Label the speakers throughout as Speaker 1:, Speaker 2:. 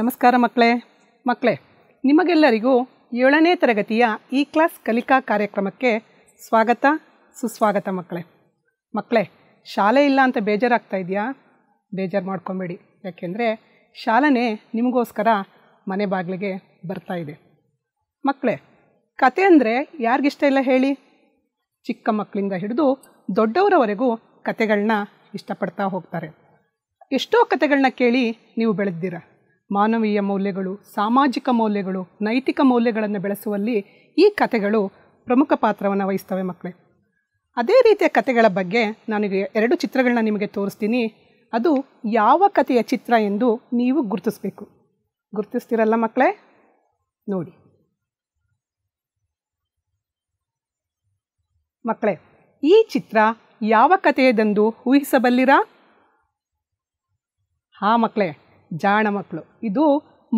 Speaker 1: ನಮಸ್ಕಾರ ಮಕ್ಕಳೇ ಮಕ್ಕಳೇ ನಿಮಗೆಲ್ಲರಿಗೂ ಏಳನೇ ತರಗತಿಯ ಇ ಕ್ಲಾಸ್ ಕಲಿಕಾ ಕಾರ್ಯಕ್ರಮಕ್ಕೆ ಸ್ವಾಗತ ಸುಸ್ವಾಗತ ಮಕ್ಕಳೇ ಮಕ್ಕಳೇ ಶಾಲೆ ಇಲ್ಲ ಅಂತ ಬೇಜಾರಾಗ್ತಾ ಇದೆಯಾ ಬೇಜಾರು ಮಾಡ್ಕೊಬೇಡಿ ಯಾಕೆಂದರೆ ಶಾಲೆನೇ ನಿಮಗೋಸ್ಕರ ಮನೆ ಬಾಗಿಲಿಗೆ ಬರ್ತಾ ಇದೆ ಮಕ್ಕಳೇ ಕತೆ ಅಂದರೆ ಯಾರಿಗಿಷ್ಟ ಇಲ್ಲ ಹೇಳಿ ಚಿಕ್ಕ ಮಕ್ಕಳಿಂದ ಹಿಡಿದು ದೊಡ್ಡವರವರೆಗೂ ಕತೆಗಳನ್ನ ಇಷ್ಟಪಡ್ತಾ ಹೋಗ್ತಾರೆ ಎಷ್ಟೋ ಕತೆಗಳನ್ನ ಕೇಳಿ ನೀವು ಬೆಳೆದಿರ ಮಾನವೀಯ ಮೌಲ್ಯಗಳು ಸಾಮಾಜಿಕ ಮೌಲ್ಯಗಳು ನೈತಿಕ ಮೌಲ್ಯಗಳನ್ನು ಬೆಳೆಸುವಲ್ಲಿ ಈ ಕಥೆಗಳು ಪ್ರಮುಖ ಪಾತ್ರವನ್ನು ವಹಿಸ್ತವೆ ಮಕ್ಕಳೇ ಅದೇ ರೀತಿಯ ಕಥೆಗಳ ಬಗ್ಗೆ ನಾನು ಎರಡು ಚಿತ್ರಗಳನ್ನ ನಿಮಗೆ ತೋರಿಸ್ತೀನಿ ಅದು ಯಾವ ಕಥೆಯ ಚಿತ್ರ ಎಂದು ನೀವು ಗುರುತಿಸಬೇಕು ಗುರುತಿಸ್ತೀರಲ್ಲ ಮಕ್ಕಳೇ ನೋಡಿ ಮಕ್ಕಳೇ ಈ ಚಿತ್ರ ಯಾವ ಕಥೆಯದೆಂದು ಊಹಿಸಬಲ್ಲಿರಾ ಹಾ ಮಕ್ಕಳೇ ಜಾಣ ಮಕ್ಕಳು ಇದು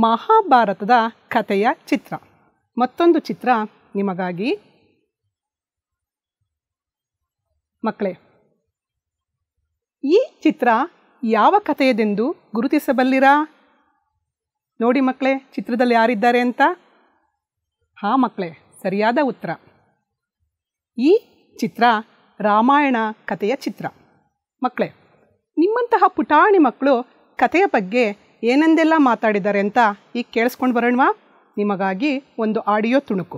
Speaker 1: ಮಹಾಭಾರತದ ಕಥೆಯ ಚಿತ್ರ ಮತ್ತೊಂದು ಚಿತ್ರ ನಿಮಗಾಗಿ ಮಕ್ಕಳೇ ಈ ಚಿತ್ರ ಯಾವ ಕಥೆಯದೆಂದು ಗುರುತಿಸಬಲ್ಲಿರಾ ನೋಡಿ ಮಕ್ಕಳೇ ಚಿತ್ರದಲ್ಲಿ ಯಾರಿದ್ದಾರೆ ಅಂತ ಹಾ ಮಕ್ಕಳೇ ಸರಿಯಾದ ಉತ್ತರ ಈ ಚಿತ್ರ ರಾಮಾಯಣ ಕಥೆಯ ಚಿತ್ರ ಮಕ್ಕಳೇ ನಿಮ್ಮಂತಹ ಪುಟಾಣಿ ಮಕ್ಕಳು ಕಥೆಯ ಬಗ್ಗೆ ಏನೆಂದೆಲ್ಲ ಮಾತಾಡಿದ್ದಾರೆ ಅಂತ ಈಗ ಕೇಳಿಸ್ಕೊಂಡು ಬರೋಣವಾ ನಿಮಗಾಗಿ ಒಂದು ಆಡಿಯೋ ತುಣುಕು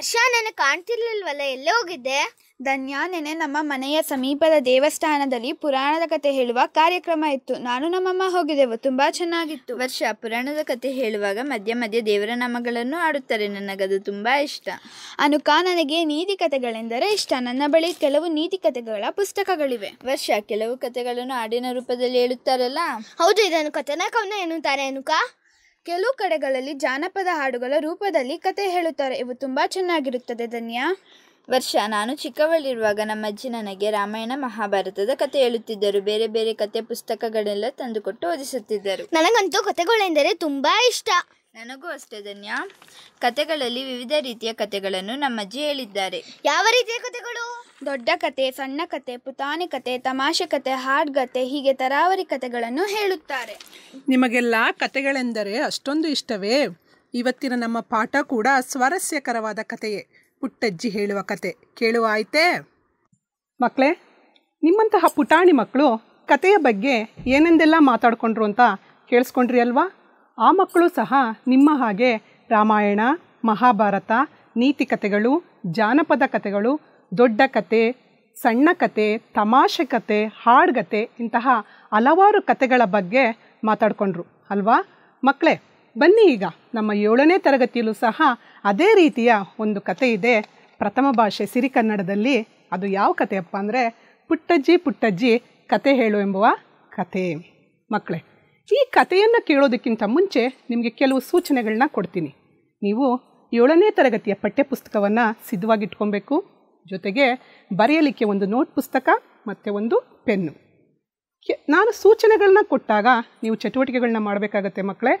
Speaker 1: ಹರ್ಷ ನಾನು ಕಾಣ್ತಿರ್ಲಿಲ್ವಲ್ಲ ಎಲ್ಲೇ ಹೋಗಿದ್ದೆ ಧನ್ಯಾ ನೆನೆ ನಮ್ಮ ಮನೆಯ ಸಮೀಪದ ದೇವಸ್ಥಾನದಲ್ಲಿ ಪುರಾಣದ ಕತೆ ಹೇಳುವ ಕಾರ್ಯಕ್ರಮ ಇತ್ತು ನಾನು ನಮ್ಮಮ್ಮ ಹೋಗಿದ್ದೆವು ತುಂಬಾ ಚೆನ್ನಾಗಿತ್ತು ವರ್ಷ ಪುರಾಣದ ಕತೆ ಹೇಳುವಾಗ ಮಧ್ಯ ಮಧ್ಯ ದೇವರ ನಾಮಗಳನ್ನು ಆಡುತ್ತಾರೆ ನನಗದು ತುಂಬಾ ಇಷ್ಟ ಅನುಕಾ ನನಗೆ ನೀತಿ ಕಥೆಗಳೆಂದರೆ ಇಷ್ಟ ನನ್ನ ಬಳಿ ಕೆಲವು ನೀತಿ ಕಥೆಗಳ ಪುಸ್ತಕಗಳಿವೆ ವರ್ಷ ಕೆಲವು ಕಥೆಗಳನ್ನು ಹಾಡಿನ ರೂಪದಲ್ಲಿ ಹೇಳುತ್ತಾರಲ್ಲ ಹೌದು ಇದನ್ನು ಕಥನಕವನ್ನು ಎನ್ನುತ್ತಾರೆ ಅನುಕಾ ಕೆಲವು ಕಡೆಗಳಲ್ಲಿ ಜಾನಪದ ಹಾಡುಗಳ ರೂಪದಲ್ಲಿ ಕತೆ ಹೇಳುತ್ತಾರೆ ಇವು ತುಂಬ ಚೆನ್ನಾಗಿರುತ್ತದೆ ಧನ್ಯ ವರ್ಷ ನಾನು ಚಿಕ್ಕವಳಿರುವಾಗ ನಮ್ಮಜ್ಜಿ ನನಗೆ ರಾಮಾಯಣ ಮಹಾಭಾರತದ ಕತೆ ಹೇಳುತ್ತಿದ್ದರು ಬೇರೆ ಬೇರೆ ಕತೆ ಪುಸ್ತಕಗಳೆಲ್ಲ ತಂದುಕೊಟ್ಟು ಓದಿಸುತ್ತಿದ್ದರು ನನಗಂತೂ ಕತೆಗಳೆಂದರೆ ತುಂಬಾ ಇಷ್ಟ ನನಗೂ ಅಷ್ಟೇ ಧನ್ಯ ಕತೆಗಳಲ್ಲಿ ವಿವಿಧ ರೀತಿಯ ಕತೆಗಳನ್ನು ನಮ್ಮಜ್ಜಿ ಹೇಳಿದ್ದಾರೆ ಯಾವ ರೀತಿಯ ಕತೆಗಳು ದೊಡ್ಡ ಕತೆ ಸಣ್ಣ ಕತೆ ಪುತಾಣಿ ಕತೆ ತಮಾಷೆ ಕತೆ ಹಾಡ್ಗತೆ ಹೀಗೆ ತರಾವರಿ ಕತೆಗಳನ್ನು ಹೇಳುತ್ತಾರೆ ನಿಮಗೆಲ್ಲ ಕತೆಗಳೆಂದರೆ ಅಷ್ಟೊಂದು ಇಷ್ಟವೇ ಇವತ್ತಿನ ನಮ್ಮ ಪಾಠ ಕೂಡ ಸ್ವಾರಸ್ಯಕರವಾದ ಕಥೆಯೇ ಪುಟ್ಟಜ್ಜಿ ಹೇಳುವ ಕತೆ ಕೇಳುವ ಆಯ್ತೇ ಮಕ್ಕಳೇ ನಿಮ್ಮಂತಹ ಪುಟಾಣಿ ಮಕ್ಕಳು ಕತೆಯ ಬಗ್ಗೆ ಏನೆಂದೆಲ್ಲ ಮಾತಾಡ್ಕೊಂಡ್ರು ಅಂತ ಕೇಳಿಸ್ಕೊಂಡ್ರಿ ಅಲ್ವಾ ಆ ಮಕ್ಕಳು ಸಹ ನಿಮ್ಮ ಹಾಗೆ ರಾಮಾಯಣ ಮಹಾಭಾರತ ನೀತಿ ಕಥೆಗಳು ಜಾನಪದ ಕಥೆಗಳು ದೊಡ್ಡ ಕತೆ ಸಣ್ಣ ಕತೆ ತಮಾಷೆ ಕತೆ ಹಾಡ್ಗತೆ ಇಂತಹ ಹಲವಾರು ಕತೆಗಳ ಬಗ್ಗೆ ಮಾತಾಡಿಕೊಂಡ್ರು ಅಲ್ವಾ ಮಕ್ಕಳೇ ಬನ್ನಿ ಈಗ ನಮ್ಮ ಏಳನೇ ತರಗತಿಯಲ್ಲೂ ಸಹ ಅದೇ ರೀತಿಯ ಒಂದು ಕತೆ ಇದೆ ಪ್ರಥಮ ಭಾಷೆ ಸಿರಿಕನ್ನಡದಲ್ಲಿ ಅದು ಯಾವ ಕಥೆಯಪ್ಪ ಅಂದರೆ ಪುಟ್ಟಜ್ಜಿ ಪುಟ್ಟಜ್ಜಿ ಕತೆ ಹೇಳು ಎಂಬುವ ಕತೆ ಮಕ್ಕಳೇ ಈ ಕಥೆಯನ್ನು ಕೇಳೋದಕ್ಕಿಂತ ಮುಂಚೆ ನಿಮಗೆ ಕೆಲವು ಸೂಚನೆಗಳನ್ನ ಕೊಡ್ತೀನಿ ನೀವು ಏಳನೇ ತರಗತಿಯ ಪಠ್ಯಪುಸ್ತಕವನ್ನು ಸಿದ್ಧವಾಗಿಟ್ಕೊಬೇಕು ಜೊತೆಗೆ ಬರೆಯಲಿಕ್ಕೆ ಒಂದು ನೋಟ್ ಪುಸ್ತಕ ಮತ್ತು ಒಂದು ಪೆನ್ನು ನಾನು ಸೂಚನೆಗಳನ್ನ ಕೊಟ್ಟಾಗ ನೀವು ಚಟುವಟಿಕೆಗಳನ್ನ ಮಾಡಬೇಕಾಗತ್ತೆ ಮಕ್ಕಳೇ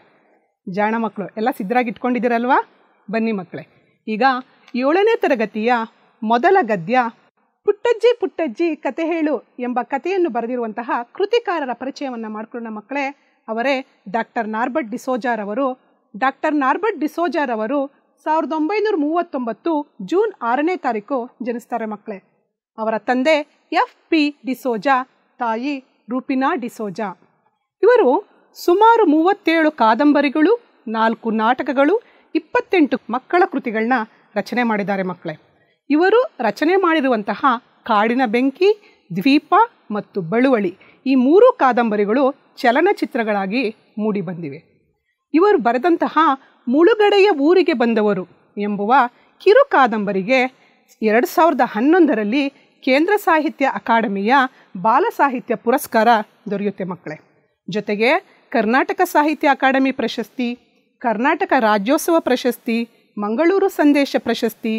Speaker 1: ಜಾಣ ಮಕ್ಕಳು ಎಲ್ಲ ಸಿದ್ಧರಾಗಿಟ್ಕೊಂಡಿದ್ದೀರಲ್ವಾ ಇಟ್ಕೊಂಡಿದ್ದೀರಲ್ವಾ ಬನ್ನಿ ಮಕ್ಕಳೇ ಈಗ ಏಳನೇ ತರಗತಿಯ ಮೊದಲ ಗದ್ಯ ಪುಟ್ಟಜ್ಜಿ ಪುಟ್ಟಜ್ಜಿ ಕತೆ ಹೇಳು ಎಂಬ ಕಥೆಯನ್ನು ಬರೆದಿರುವಂತಹ ಕೃತಿಕಾರರ ಪರಿಚಯವನ್ನು ಮಾಡಿಕೊಳ್ಳೋಣ ಮಕ್ಕಳೇ ಅವರೇ ಡಾಕ್ಟರ್ ನಾರ್ಬರ್ಟ್ ಡಿಸೋಜಾರವರು ಡಾಕ್ಟರ್ ನಾರ್ಬರ್ಟ್ ಡಿಸೋಜಾರವರು ಸಾವಿರದ ಒಂಬೈನೂರ ಮೂವತ್ತೊಂಬತ್ತು ಜೂನ್ ಆರನೇ ತಾರೀಕು ಜನಿಸ್ತಾರೆ ಮಕ್ಕಳೇ ಅವರ ತಂದೆ ಎಫ್ ಪಿ ಡಿಸೋಜಾ ತಾಯಿ ರೂಪಿನಾ ಡಿಸೋಜಾ ಇವರು ಸುಮಾರು ಮೂವತ್ತೇಳು ಕಾದಂಬರಿಗಳು ನಾಲ್ಕು ನಾಟಕಗಳು ಇಪ್ಪತ್ತೆಂಟು ಮಕ್ಕಳ ಕೃತಿಗಳನ್ನ ರಚನೆ ಮಾಡಿದ್ದಾರೆ ಮಕ್ಕಳೇ ಇವರು ರಚನೆ ಮಾಡಿರುವಂತಹ ಕಾಡಿನ ಬೆಂಕಿ ದ್ವೀಪ ಮತ್ತು ಬಳುವಳಿ ಈ ಮೂರು ಕಾದಂಬರಿಗಳು ಚಲನಚಿತ್ರಗಳಾಗಿ ಮೂಡಿಬಂದಿವೆ ಇವರು ಬರೆದಂತಹ ಮುಳುಗಡೆಯ ಊರಿಗೆ ಬಂದವರು ಎಂಬುವ ಕಿರು ಕಾದಂಬರಿಗೆ ಎರಡು ಸಾವಿರದ ಹನ್ನೊಂದರಲ್ಲಿ ಕೇಂದ್ರ ಸಾಹಿತ್ಯ ಅಕಾಡೆಮಿಯ ಬಾಲ ಸಾಹಿತ್ಯ ಪುರಸ್ಕಾರ ದೊರೆಯುತ್ತೆ ಮಕ್ಕಳೇ ಜೊತೆಗೆ ಕರ್ನಾಟಕ ಸಾಹಿತ್ಯ ಅಕಾಡೆಮಿ ಪ್ರಶಸ್ತಿ ಕರ್ನಾಟಕ ರಾಜ್ಯೋತ್ಸವ ಪ್ರಶಸ್ತಿ ಮಂಗಳೂರು ಸಂದೇಶ ಪ್ರಶಸ್ತಿ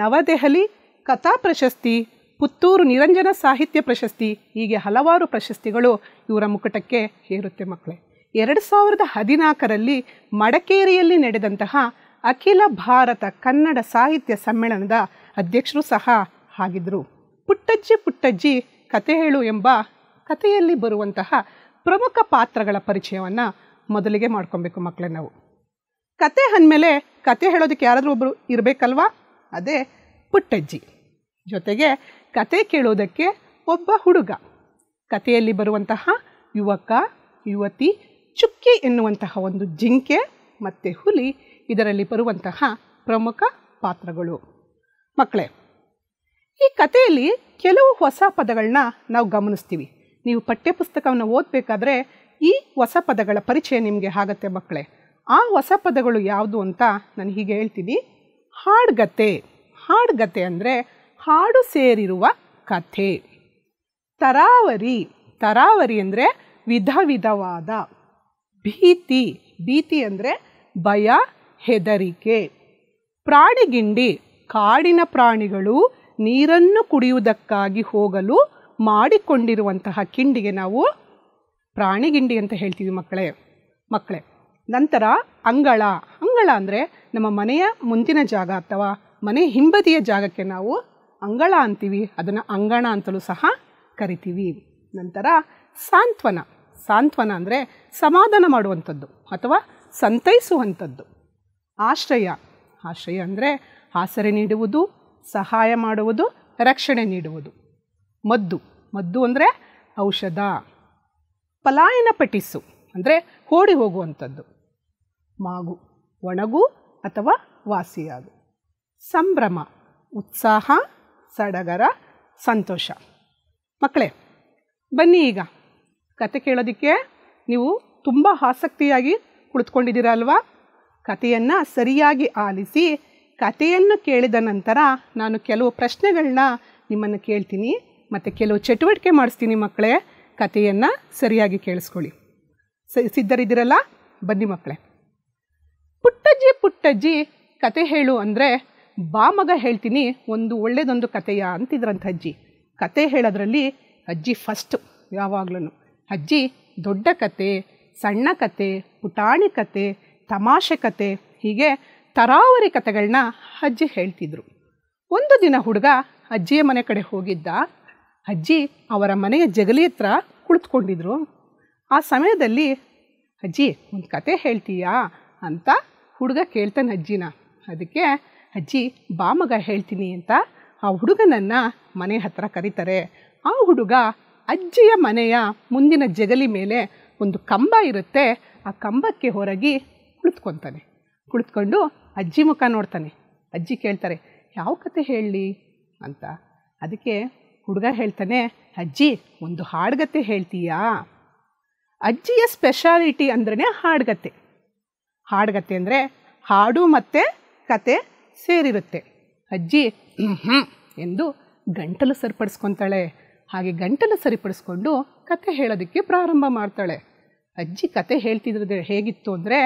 Speaker 1: ನವದೆಹಲಿ ಕಥಾ ಪ್ರಶಸ್ತಿ ಪುತ್ತೂರು ನಿರಂಜನ ಸಾಹಿತ್ಯ ಪ್ರಶಸ್ತಿ ಹೀಗೆ ಹಲವಾರು ಪ್ರಶಸ್ತಿಗಳು ಇವರ ಮುಕುಟಕ್ಕೆ ಏರುತ್ತೆ ಮಕ್ಕಳೇ ಎರಡು ಸಾವಿರದ ಹದಿನಾಲ್ಕರಲ್ಲಿ ಮಡಕೇರಿಯಲ್ಲಿ ನಡೆದಂತಹ ಅಖಿಲ ಭಾರತ ಕನ್ನಡ ಸಾಹಿತ್ಯ ಸಮ್ಮೇಳನದ ಅಧ್ಯಕ್ಷರು ಸಹ ಆಗಿದ್ದರು ಪುಟ್ಟಜ್ಜಿ ಪುಟ್ಟಜ್ಜಿ ಕತೆ ಹೇಳು ಎಂಬ ಕಥೆಯಲ್ಲಿ ಬರುವಂತಹ ಪ್ರಮುಖ ಪಾತ್ರಗಳ ಪರಿಚಯವನ್ನು ಮೊದಲಿಗೆ ಮಾಡ್ಕೊಬೇಕು ಮಕ್ಕಳೇ ನಾವು ಕತೆ ಅಂದಮೇಲೆ ಕತೆ ಹೇಳೋದಕ್ಕೆ ಯಾರಾದರೂ ಒಬ್ಬರು ಇರಬೇಕಲ್ವಾ ಅದೇ ಪುಟ್ಟಜ್ಜಿ ಜೊತೆಗೆ ಕತೆ ಕೇಳೋದಕ್ಕೆ ಒಬ್ಬ ಹುಡುಗ ಕಥೆಯಲ್ಲಿ ಬರುವಂತಹ ಯುವಕ ಯುವತಿ ಚುಕ್ಕಿ ಎನ್ನುವಂತಹ ಒಂದು ಜಿಂಕೆ ಮತ್ತು ಹುಲಿ ಇದರಲ್ಲಿ ಬರುವಂತಹ ಪ್ರಮುಖ ಪಾತ್ರಗಳು ಮಕ್ಕಳೇ ಈ ಕಥೆಯಲ್ಲಿ ಕೆಲವು ಹೊಸ ಪದಗಳನ್ನ ನಾವು ಗಮನಿಸ್ತೀವಿ ನೀವು ಪಠ್ಯಪುಸ್ತಕವನ್ನು ಓದಬೇಕಾದ್ರೆ ಈ ಹೊಸ ಪದಗಳ ಪರಿಚಯ ನಿಮಗೆ ಆಗತ್ತೆ ಮಕ್ಕಳೇ ಆ ಹೊಸ ಪದಗಳು ಯಾವುದು ಅಂತ ನಾನು ಹೀಗೆ ಹೇಳ್ತೀನಿ ಹಾಡ್ಗತೆ ಹಾಡ್ಗತೆ ಅಂದರೆ ಹಾಡು ಸೇರಿರುವ ಕಥೆ ತರಾವರಿ ತರಾವರಿ ಅಂದರೆ ವಿಧ ವಿಧವಾದ ಭೀತಿ ಭೀತಿ ಅಂದರೆ ಭಯ ಹೆದರಿಕೆ ಪ್ರಾಣಿಗಿಂಡಿ ಕಾಡಿನ ಪ್ರಾಣಿಗಳು ನೀರನ್ನು ಕುಡಿಯುವುದಕ್ಕಾಗಿ ಹೋಗಲು ಮಾಡಿಕೊಂಡಿರುವಂತಹ ಕಿಂಡಿಗೆ ನಾವು ಪ್ರಾಣಿಗಿಂಡಿ ಅಂತ ಹೇಳ್ತೀವಿ ಮಕ್ಕಳೇ ಮಕ್ಕಳೇ ನಂತರ ಅಂಗಳ ಅಂಗಳ ಅಂದರೆ ನಮ್ಮ ಮನೆಯ ಮುಂದಿನ ಜಾಗ ಅಥವಾ ಮನೆ ಹಿಂಬದಿಯ ಜಾಗಕ್ಕೆ ನಾವು ಅಂಗಳ ಅಂತೀವಿ ಅದನ್ನು ಅಂಗಣ ಅಂತಲೂ ಸಹ ಕರಿತೀವಿ ನಂತರ ಸಾಂತ್ವನ ಸಾಂತ್ವನ ಅಂದರೆ ಸಮಾಧಾನ ಮಾಡುವಂಥದ್ದು ಅಥವಾ ಸಂತೈಸುವಂಥದ್ದು ಆಶ್ರಯ ಆಶ್ರಯ ಅಂದರೆ ಆಸರೆ ನೀಡುವುದು ಸಹಾಯ ಮಾಡುವುದು ರಕ್ಷಣೆ ನೀಡುವುದು ಮದ್ದು ಮದ್ದು ಅಂದರೆ ಔಷಧ ಪಲಾಯನ ಪಟಿಸು ಅಂದರೆ ಓಡಿ ಹೋಗುವಂಥದ್ದು ಮಾಗು ಒಣಗು ಅಥವಾ ವಾಸಿಯಾಗು ಸಂಭ್ರಮ ಉತ್ಸಾಹ ಸಡಗರ ಸಂತೋಷ ಮಕ್ಕಳೇ ಬನ್ನಿ ಈಗ ಕತೆ ಕೇಳೋದಕ್ಕೆ ನೀವು ತುಂಬ ಆಸಕ್ತಿಯಾಗಿ ಕುಳಿತುಕೊಂಡಿದ್ದೀರ ಅಲ್ವಾ ಕಥೆಯನ್ನು ಸರಿಯಾಗಿ ಆಲಿಸಿ ಕಥೆಯನ್ನು ಕೇಳಿದ ನಂತರ ನಾನು ಕೆಲವು ಪ್ರಶ್ನೆಗಳನ್ನ ನಿಮ್ಮನ್ನು ಕೇಳ್ತೀನಿ ಮತ್ತು ಕೆಲವು ಚಟುವಟಿಕೆ ಮಾಡಿಸ್ತೀನಿ ಮಕ್ಕಳೇ ಕಥೆಯನ್ನು ಸರಿಯಾಗಿ ಕೇಳಿಸ್ಕೊಳ್ಳಿ ಸಿದ್ಧರಿದ್ದೀರಲ್ಲ ಬನ್ನಿ ಮಕ್ಕಳೇ ಪುಟ್ಟಜ್ಜಿ ಪುಟ್ಟಜ್ಜಿ ಕತೆ ಹೇಳು ಅಂದರೆ ಬಾ ಮಗ ಹೇಳ್ತೀನಿ ಒಂದು ಒಳ್ಳೇದೊಂದು ಕಥೆಯ ಅಂತಿದ್ರಂತ ಅಜ್ಜಿ ಕತೆ ಹೇಳೋದ್ರಲ್ಲಿ ಅಜ್ಜಿ ಫಸ್ಟು ಯಾವಾಗ್ಲೂ ಅಜ್ಜಿ ದೊಡ್ಡ ಕತೆ ಸಣ್ಣ ಕತೆ ಪುಟಾಣಿ ಕತೆ ತಮಾಷೆ ಕತೆ ಹೀಗೆ ತರಾವರಿ ಕತೆಗಳನ್ನ ಅಜ್ಜಿ ಹೇಳ್ತಿದ್ರು ಒಂದು ದಿನ ಹುಡುಗ ಅಜ್ಜಿಯ ಮನೆ ಕಡೆ ಹೋಗಿದ್ದ ಅಜ್ಜಿ ಅವರ ಮನೆಯ ಜಗಲಿ ಹತ್ರ ಕುಳಿತುಕೊಂಡಿದ್ರು ಆ ಸಮಯದಲ್ಲಿ ಅಜ್ಜಿ ಒಂದು ಕತೆ ಹೇಳ್ತೀಯಾ ಅಂತ ಹುಡುಗ ಕೇಳ್ತಾನೆ ಅಜ್ಜಿನ ಅದಕ್ಕೆ ಅಜ್ಜಿ ಬಾಮಗ ಹೇಳ್ತೀನಿ ಅಂತ ಆ ಹುಡುಗನನ್ನು ಮನೆ ಹತ್ರ ಕರೀತಾರೆ ಆ ಹುಡುಗ ಅಜ್ಜಿಯ ಮನೆಯ ಮುಂದಿನ ಜಗಲಿ ಮೇಲೆ ಒಂದು ಕಂಬ ಇರುತ್ತೆ ಆ ಕಂಬಕ್ಕೆ ಹೊರಗಿ ಕುಳಿತ್ಕೊತಾನೆ ಕುಳಿತ್ಕೊಂಡು ಅಜ್ಜಿ ಮುಖ ನೋಡ್ತಾನೆ ಅಜ್ಜಿ ಕೇಳ್ತಾರೆ ಯಾವ ಕತೆ ಹೇಳಲಿ ಅಂತ ಅದಕ್ಕೆ ಹುಡುಗ ಹೇಳ್ತಾನೆ ಅಜ್ಜಿ ಒಂದು ಹಾಡ್ಗತೆ ಹೇಳ್ತೀಯಾ ಅಜ್ಜಿಯ ಸ್ಪೆಷಾಲಿಟಿ ಅಂದ್ರೇ ಹಾಡ್ಗತೆ ಹಾಡ್ಗತೆ ಅಂದರೆ ಹಾಡು ಮತ್ತು ಕತೆ ಸೇರಿರುತ್ತೆ ಅಜ್ಜಿ ಹ್ಞೂ ಎಂದು ಗಂಟಲು ಸರಿಪಡಿಸ್ಕೊತಾಳೆ ಹಾಗೆ ಗಂಟಲು ಸರಿಪಡಿಸ್ಕೊಂಡು ಕತೆ ಹೇಳೋದಕ್ಕೆ ಪ್ರಾರಂಭ ಮಾಡ್ತಾಳೆ ಅಜ್ಜಿ ಕತೆ ಹೇಳ್ತಿದ್ರೆ ಹೇಗಿತ್ತು ಅಂದರೆ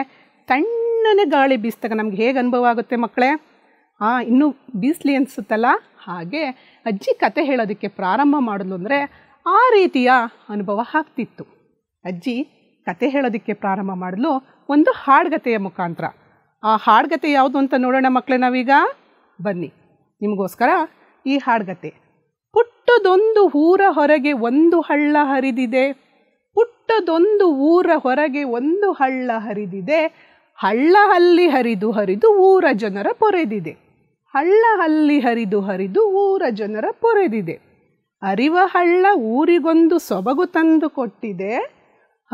Speaker 1: ತಣ್ಣನೆ ಗಾಳಿ ಬೀಸ್ದಾಗ ನಮ್ಗೆ ಹೇಗೆ ಅನುಭವ ಆಗುತ್ತೆ ಮಕ್ಕಳೇ ಆ ಇನ್ನೂ ಬೀಸಲಿ ಅನಿಸುತ್ತಲ್ಲ ಹಾಗೆ ಅಜ್ಜಿ ಕತೆ ಹೇಳೋದಕ್ಕೆ ಪ್ರಾರಂಭ ಮಾಡಿದ್ಲು ಅಂದರೆ ಆ ರೀತಿಯ ಅನುಭವ ಆಗ್ತಿತ್ತು ಅಜ್ಜಿ ಕತೆ ಹೇಳೋದಕ್ಕೆ ಪ್ರಾರಂಭ ಮಾಡಲು ಒಂದು ಹಾಡ್ಗತೆಯ ಮುಖಾಂತರ ಆ ಹಾಡ್ಗತೆ ಯಾವುದು ಅಂತ ನೋಡೋಣ ಮಕ್ಕಳೇ ನಾವೀಗ ಬನ್ನಿ ನಿಮಗೋಸ್ಕರ ಈ ಹಾಡ್ಗತೆ ಪುಟ್ಟದೊಂದು ಊರ ಹೊರಗೆ ಒಂದು ಹಳ್ಳ ಹರಿದಿದೆ ಪುಟ್ಟದೊಂದು ಊರ ಹೊರಗೆ ಒಂದು ಹಳ್ಳ ಹರಿದಿದೆ ಹಳ್ಳ ಹಲ್ಲಿ ಹರಿದು ಹರಿದು ಊರ ಜನರ ಪೊರೆದಿದೆ ಹಳ್ಳ ಹಲ್ಲಿ ಹರಿದು ಹರಿದು ಊರ ಜನರ ಪೊರೆದಿದೆ ಅರಿವ ಹಳ್ಳ ಊರಿಗೊಂದು ಸೊಬಗು ತಂದು ಕೊಟ್ಟಿದೆ